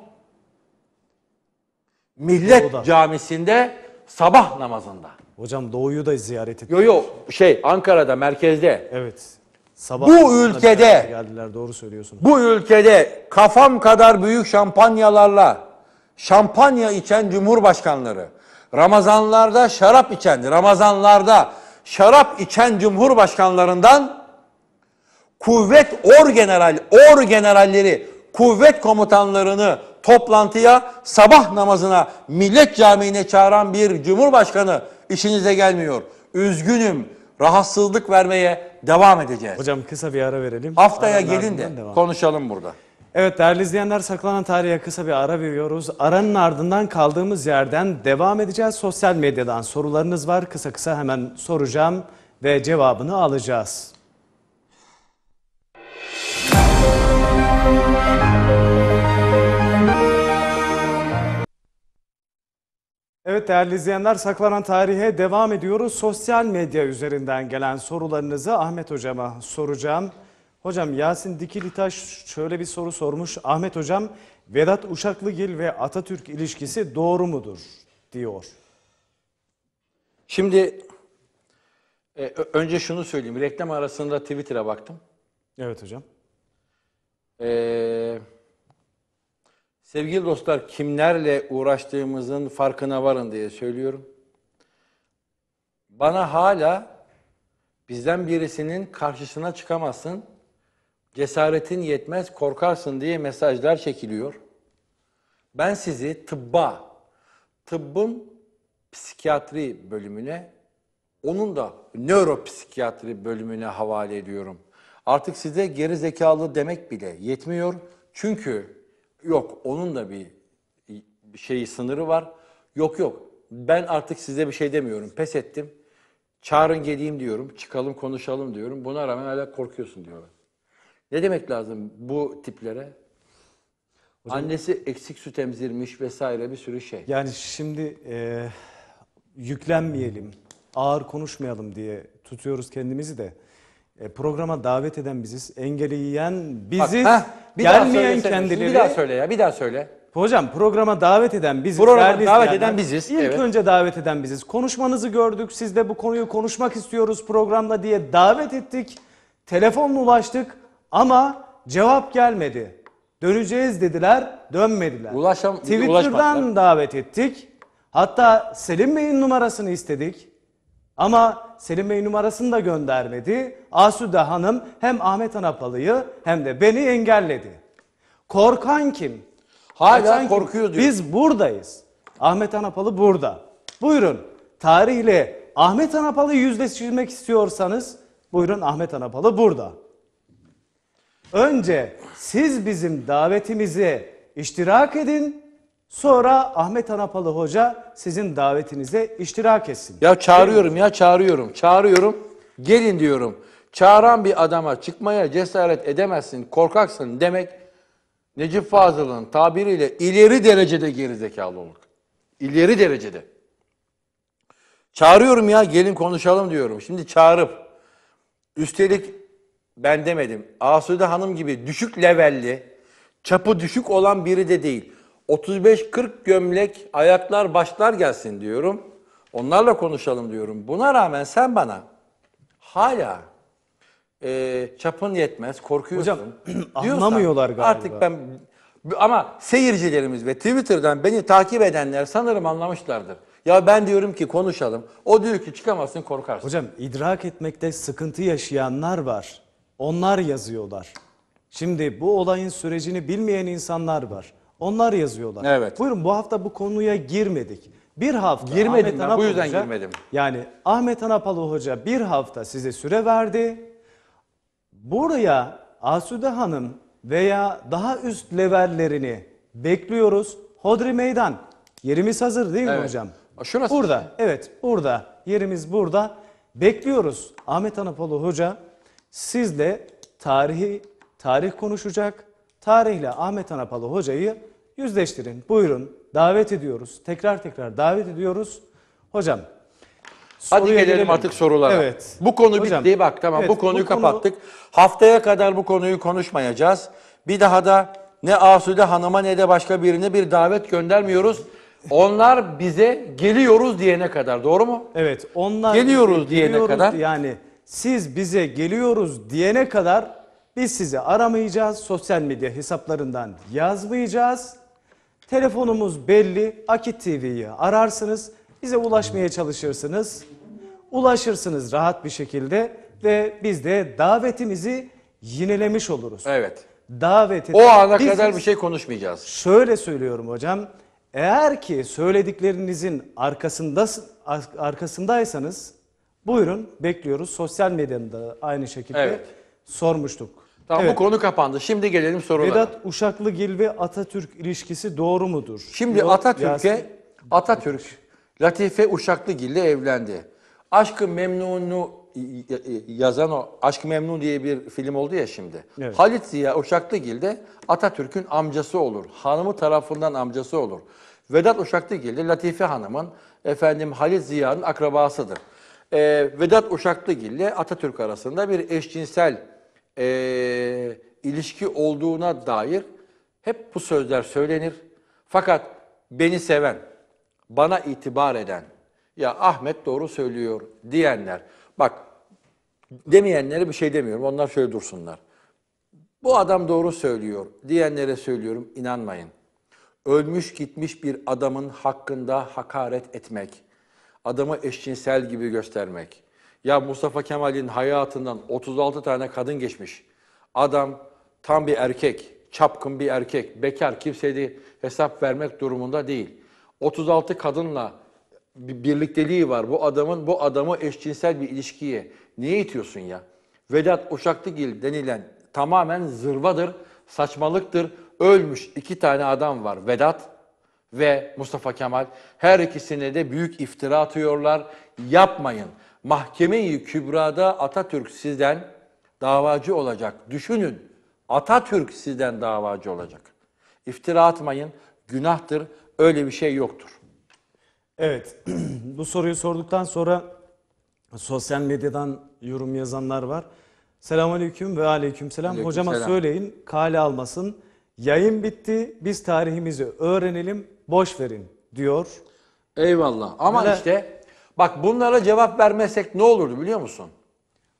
Millet Doğu'da. Camisi'nde sabah namazında.
Hocam Doğu'yu da ziyaret
ettiler. Yok yok şey Ankara'da merkezde. Evet. Sabah bu ülkede
geldiler doğru söylüyorsunuz.
Bu ülkede kafam kadar büyük şampanyalarla şampanya içen cumhurbaşkanları, Ramazanlarda şarap içen, Ramazanlarda şarap içen cumhurbaşkanlarından kuvvet or or generalleri, kuvvet komutanlarını toplantıya, sabah namazına, millet camiine çağıran bir cumhurbaşkanı işinize gelmiyor. Üzgünüm, rahatsızlık vermeye devam
edeceğiz. Hocam kısa bir ara verelim. Haftaya Aralarından gelin de devam. konuşalım burada. Evet değerli izleyenler saklanan tarihe kısa bir ara veriyoruz. Aranın ardından kaldığımız yerden devam edeceğiz. Sosyal medyadan sorularınız var. Kısa kısa hemen soracağım ve cevabını alacağız. Evet değerli izleyenler saklanan tarihe devam ediyoruz. Sosyal medya üzerinden gelen sorularınızı Ahmet Hocam'a soracağım. Hocam Yasin Dikilitaş şöyle bir soru sormuş. Ahmet Hocam Vedat Uşaklıgil ve Atatürk ilişkisi doğru mudur diyor. Şimdi e, önce şunu söyleyeyim. Reklam arasında
Twitter'a baktım. Evet hocam. Ee, sevgili dostlar kimlerle uğraştığımızın farkına varın diye söylüyorum. Bana hala bizden birisinin karşısına çıkamazsın Cesaretin yetmez, korkarsın diye mesajlar çekiliyor. Ben sizi tıbba, tıbbın psikiyatri bölümüne, onun da nöropsikiyatri bölümüne havale ediyorum. Artık size geri zekalı demek bile yetmiyor. Çünkü yok onun da bir şeyi sınırı var. Yok yok ben artık size bir şey demiyorum. Pes ettim. Çağırın geleyim diyorum. Çıkalım konuşalım diyorum. Buna rağmen hala korkuyorsun diyorlar. Ne demek lazım bu tiplere? Hocam,
Annesi eksik süt
emzirmiş vesaire bir sürü şey.
Yani şimdi e, yüklenmeyelim, ağır konuşmayalım diye tutuyoruz kendimizi de. E, programa davet eden biziz, engelleyen biziz, ha, ha, gelmeyen daha kendileri. Bir daha söyle ya, bir daha söyle. Hocam programa davet eden biziz. Programa davet eden biziz. İlk evet. önce davet eden biziz. Konuşmanızı gördük, sizde bu konuyu konuşmak istiyoruz programda diye davet ettik. Telefonla ulaştık. Ama cevap gelmedi. Döneceğiz dediler, dönmediler. Ulaşam, Twitter'dan davet ettik. Hatta Selim Bey'in numarasını istedik. Ama Selim Bey numarasını da göndermedi. Asude Hanım hem Ahmet Anapalı'yı hem de beni engelledi. Korkan kim? Hala Kaçan korkuyor kim? diyor. Biz buradayız. Ahmet Anapalı burada. Buyurun tarihle Ahmet Anapalı'yı yüzleştirmek istiyorsanız buyurun Ahmet Anapalı burada. Önce siz bizim davetimizi iştirak edin. Sonra Ahmet Anapalı Hoca sizin davetinize iştirak etsin.
Ya çağırıyorum ya çağırıyorum. Çağırıyorum. Gelin diyorum. Çağıran bir adama çıkmaya cesaret edemezsin, korkaksın demek Necip Fazıl'ın tabiriyle ileri derecede gerizekalı olur. İleri derecede. Çağırıyorum ya gelin konuşalım diyorum. Şimdi çağırıp üstelik ben demedim. Asude Hanım gibi düşük levelli, çapı düşük olan biri de değil. 35-40 gömlek, ayaklar, başlar gelsin diyorum. Onlarla konuşalım diyorum. Buna rağmen sen bana hala e, çapın yetmez, korkuyorsun. Hocam *clears throat* anlamıyorlar galiba. Artık ben ama seyircilerimiz ve Twitter'dan beni takip edenler sanırım anlamışlardır. Ya ben diyorum ki
konuşalım. O diyor ki çıkamazsın korkarsın. Hocam idrak etmekte sıkıntı yaşayanlar var. Onlar yazıyorlar. Şimdi bu olayın sürecini bilmeyen insanlar var. Onlar yazıyorlar. Evet. Buyurun bu hafta bu konuya girmedik. Bir hafta Girmedim Ahmet ben, bu yüzden Hoca, girmedim. Yani Ahmet Anapalı Hoca bir hafta size süre verdi. Buraya Asude Hanım veya daha üst levellerini bekliyoruz. Hodri Meydan. Yerimiz hazır değil mi Evet. hocam? Şurası. Burada. Evet burada. Yerimiz burada. Bekliyoruz. Ahmet Anapalı Hoca sizle tarihi tarih konuşacak. Tarihle Ahmet Anapalı hocayı yüzleştirin. Buyurun davet ediyoruz. Tekrar tekrar davet ediyoruz. Hocam Hadi gelelim artık sorulara. Evet. Bu konu Hocam, bitti. Bak tamam evet, bu konuyu bu kapattık.
Konu... Haftaya kadar bu konuyu konuşmayacağız. Bir daha da ne Asude Hanım'a ne de başka birine bir davet göndermiyoruz. Onlar bize geliyoruz diyene kadar
doğru mu? Evet. Onlar geliyoruz diyene geliyoruz kadar. Yani siz bize geliyoruz diyene kadar biz sizi aramayacağız. Sosyal medya hesaplarından yazmayacağız. Telefonumuz belli. Akit TV'yi ararsınız. Bize ulaşmaya çalışırsınız. Ulaşırsınız rahat bir şekilde ve biz de davetimizi yinelemiş oluruz. Evet. Davet O ana Biz kadar bir şey konuşmayacağız. Şöyle söylüyorum hocam. Eğer ki söylediklerinizin arkasında arkasındaysanız Buyurun bekliyoruz. Sosyal medyada aynı şekilde Evet. sormuştuk. Tamam bu konu kapandı. Şimdi gelelim sorulara. Vedat Uşaklıgil ve Atatürk ilişkisi doğru mudur? Şimdi Atatürk'e Atatürk Latife Uşaklıgil
ile evlendi. Aşkı Memnun'u yazan o Aşkı Memnun diye bir film oldu ya şimdi. Evet. Halit Ziya Uşaklıgil de Atatürk'ün amcası olur. Hanımı tarafından amcası olur. Vedat Uşaklıgil de Latife Hanım'ın efendim Halit Ziya'nın akrabasıdır e, Vedat Uşaklıgil ile Atatürk arasında bir eşcinsel e, ilişki olduğuna dair hep bu sözler söylenir. Fakat beni seven, bana itibar eden, ya Ahmet doğru söylüyor diyenler, bak demeyenlere bir şey demiyorum, onlar şöyle dursunlar. Bu adam doğru söylüyor diyenlere söylüyorum, inanmayın. Ölmüş gitmiş bir adamın hakkında hakaret etmek, adamı eşcinsel gibi göstermek. Ya Mustafa Kemal'in hayatından 36 tane kadın geçmiş. Adam tam bir erkek, çapkın bir erkek, bekar, kimseye hesap vermek durumunda değil. 36 kadınla bir birlikteliği var bu adamın, bu adamı eşcinsel bir ilişkiye. Niye itiyorsun ya? Vedat Uşaklıgil denilen tamamen zırvadır, saçmalıktır. Ölmüş iki tane adam var. Vedat ve Mustafa Kemal her ikisine de büyük iftira atıyorlar. Yapmayın. Mahkeme-i Kübra'da Atatürk sizden davacı olacak. Düşünün. Atatürk sizden davacı olacak. İftira
atmayın. Günahtır. Öyle bir şey yoktur. Evet. *clears throat* bu soruyu sorduktan sonra sosyal medyadan yorum yazanlar var. Selamünaleyküm ve aleyküm selam. Hocama selam. söyleyin kale almasın. Yayın bitti. Biz tarihimizi öğrenelim boş verin diyor. Eyvallah ama Böyle- işte bak bunlara cevap vermesek ne olurdu biliyor musun?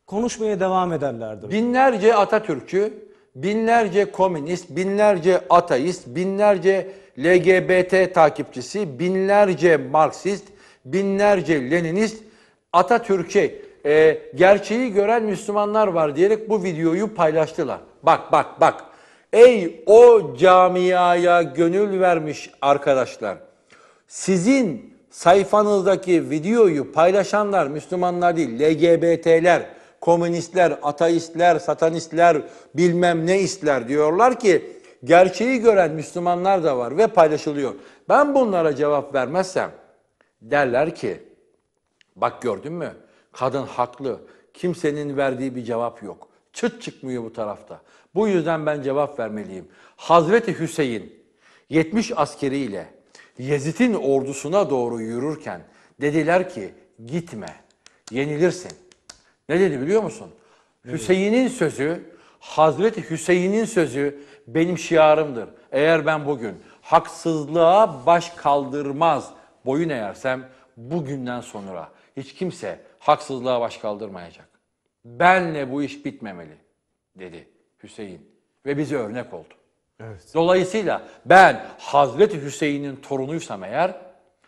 Konuşmaya devam ederlerdi.
Binlerce Atatürkçü, binlerce komünist, binlerce ateist, binlerce LGBT takipçisi, binlerce Marksist, binlerce Leninist, Atatürk'e e, gerçeği gören Müslümanlar var diyerek bu videoyu paylaştılar. Bak bak bak Ey o camiaya gönül vermiş arkadaşlar. Sizin sayfanızdaki videoyu paylaşanlar Müslümanlar değil, LGBT'ler, komünistler, ateistler, satanistler, bilmem ne istler diyorlar ki gerçeği gören Müslümanlar da var ve paylaşılıyor. Ben bunlara cevap vermezsem derler ki bak gördün mü kadın haklı kimsenin verdiği bir cevap yok. Çıt çıkmıyor bu tarafta. Bu yüzden ben cevap vermeliyim. Hazreti Hüseyin 70 askeriyle Yezid'in ordusuna doğru yürürken dediler ki gitme yenilirsin. Ne dedi biliyor musun? Evet. Hüseyin'in sözü, Hazreti Hüseyin'in sözü benim şiarımdır. Eğer ben bugün haksızlığa baş kaldırmaz boyun eğersem bugünden sonra hiç kimse haksızlığa baş kaldırmayacak. Benle bu iş bitmemeli dedi. Hüseyin ve bize örnek oldu. Evet. Dolayısıyla ben Hazreti Hüseyin'in torunuysam eğer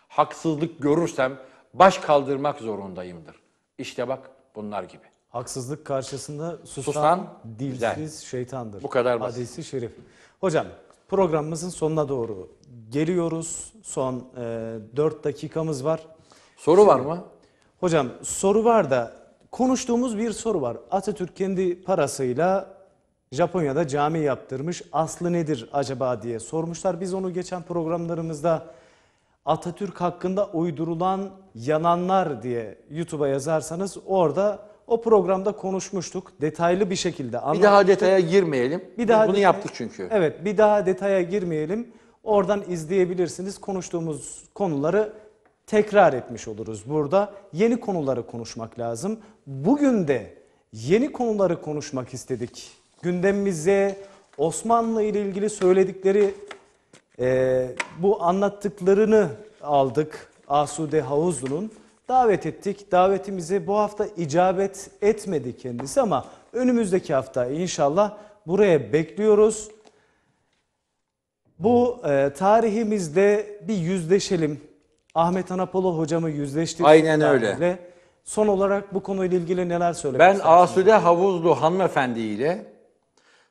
haksızlık görürsem baş kaldırmak zorundayımdır. İşte bak bunlar gibi.
Haksızlık karşısında susan, susan dilsiz güzel. şeytandır. Bu kadar basit. Hadisi şerif. Hocam programımızın sonuna doğru geliyoruz. Son e, 4 dakikamız var. Soru Şimdi, var mı? Hocam soru var da konuştuğumuz bir soru var. Atatürk kendi parasıyla Japonya'da cami yaptırmış. Aslı nedir acaba diye sormuşlar. Biz onu geçen programlarımızda Atatürk hakkında uydurulan yananlar diye YouTube'a yazarsanız orada o programda konuşmuştuk. Detaylı bir şekilde anlatmıştık. Bir daha detaya girmeyelim. Bir daha Bunu detaya, yaptık çünkü. Evet bir daha detaya girmeyelim. Oradan izleyebilirsiniz. Konuştuğumuz konuları tekrar etmiş oluruz burada. Yeni konuları konuşmak lazım. Bugün de yeni konuları konuşmak istedik gündemimize Osmanlı ile ilgili söyledikleri e, bu anlattıklarını aldık Asude Havuzlu'nun. Davet ettik. Davetimize bu hafta icabet etmedi kendisi ama önümüzdeki hafta inşallah buraya bekliyoruz. Bu e, tarihimizde bir yüzleşelim. Ahmet Anapolo hocamı yüzleştirdik. Aynen öyle. Son olarak bu konuyla ilgili neler söylemek Ben Asude
Havuzlu hanımefendi ile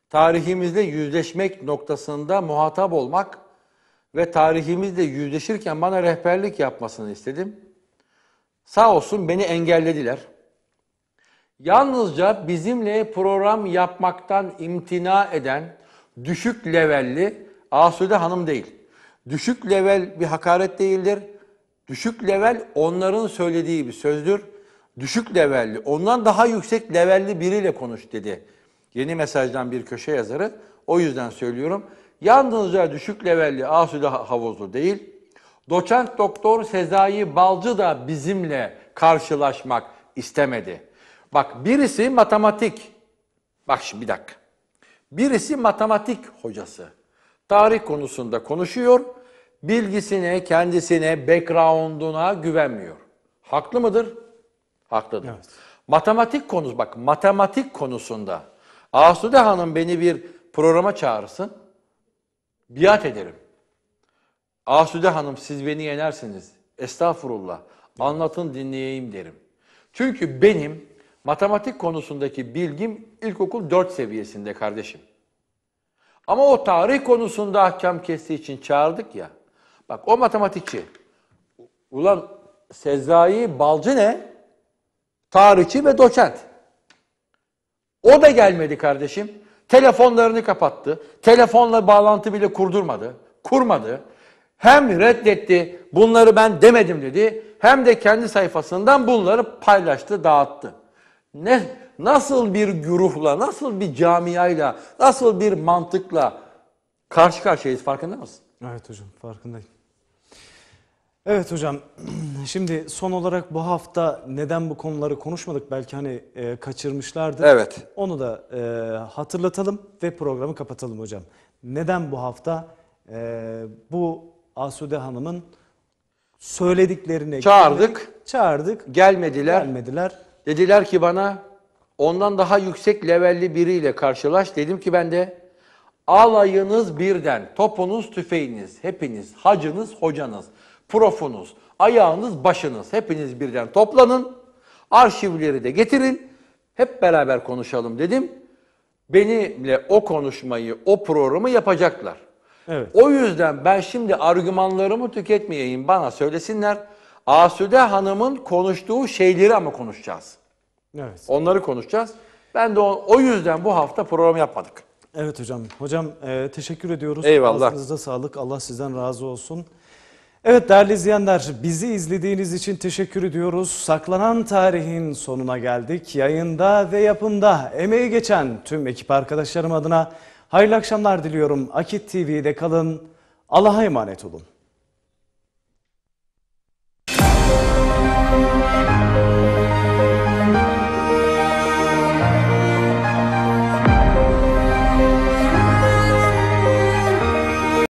tarihimizle yüzleşmek noktasında muhatap olmak ve tarihimizle yüzleşirken bana rehberlik yapmasını istedim. Sağ olsun beni engellediler. Yalnızca bizimle program yapmaktan imtina eden düşük levelli Asude Hanım değil. Düşük level bir hakaret değildir. Düşük level onların söylediği bir sözdür. Düşük levelli, ondan daha yüksek levelli biriyle konuş dedi Yeni mesajdan bir köşe yazarı. O yüzden söylüyorum. Yalnızca düşük levelli Asude Havuzlu değil, doçent doktor Sezai Balcı da bizimle karşılaşmak istemedi. Bak birisi matematik, bak şimdi bir dakika. Birisi matematik hocası. Tarih konusunda konuşuyor, bilgisine, kendisine, background'una güvenmiyor. Haklı mıdır? Haklıdır. Evet. Matematik konusu, bak matematik konusunda Asude Hanım beni bir programa çağırsın. Biat ederim. Asude Hanım siz beni yenersiniz. Estağfurullah. Anlatın dinleyeyim derim. Çünkü benim matematik konusundaki bilgim ilkokul 4 seviyesinde kardeşim. Ama o tarih konusunda hakem kestiği için çağırdık ya. Bak o matematikçi. Ulan Sezai Balcı ne? Tarihçi ve doçent. O da gelmedi kardeşim. Telefonlarını kapattı. Telefonla bağlantı bile kurdurmadı. Kurmadı. Hem reddetti bunları ben demedim dedi. Hem de kendi sayfasından bunları paylaştı, dağıttı. Ne nasıl bir güruhla, nasıl bir camiayla, nasıl bir mantıkla karşı karşıyayız farkında mısın?
Evet hocam farkındayım. Evet hocam, *clears throat* şimdi son olarak bu hafta neden bu konuları konuşmadık belki hani e, kaçırmışlardı. Evet. Onu da e, hatırlatalım ve programı kapatalım hocam. Neden bu hafta e, bu Asude Hanım'ın söylediklerine Çağırdık. Göre,
çağırdık. Gelmediler. Gelmediler. Dediler ki bana ondan daha yüksek levelli biriyle karşılaş. Dedim ki ben de alayınız birden, topunuz, tüfeğiniz, hepiniz, hacınız, hocanız profunuz, ayağınız, başınız hepiniz birden toplanın. Arşivleri de getirin. Hep beraber konuşalım dedim. Benimle o konuşmayı, o programı yapacaklar. Evet. O yüzden ben şimdi argümanlarımı tüketmeyeyim bana söylesinler. Asude Hanım'ın konuştuğu şeyleri ama konuşacağız. Evet. Onları konuşacağız. Ben de o, o yüzden
bu hafta program yapmadık. Evet hocam. Hocam e, teşekkür ediyoruz. Eyvallah. Ağzınıza sağlık. Allah sizden razı olsun. Evet değerli izleyenler bizi izlediğiniz için teşekkür ediyoruz. Saklanan tarihin sonuna geldik. Yayında ve yapımda emeği geçen tüm ekip arkadaşlarım adına hayırlı akşamlar diliyorum. Akit TV'de kalın. Allah'a emanet olun.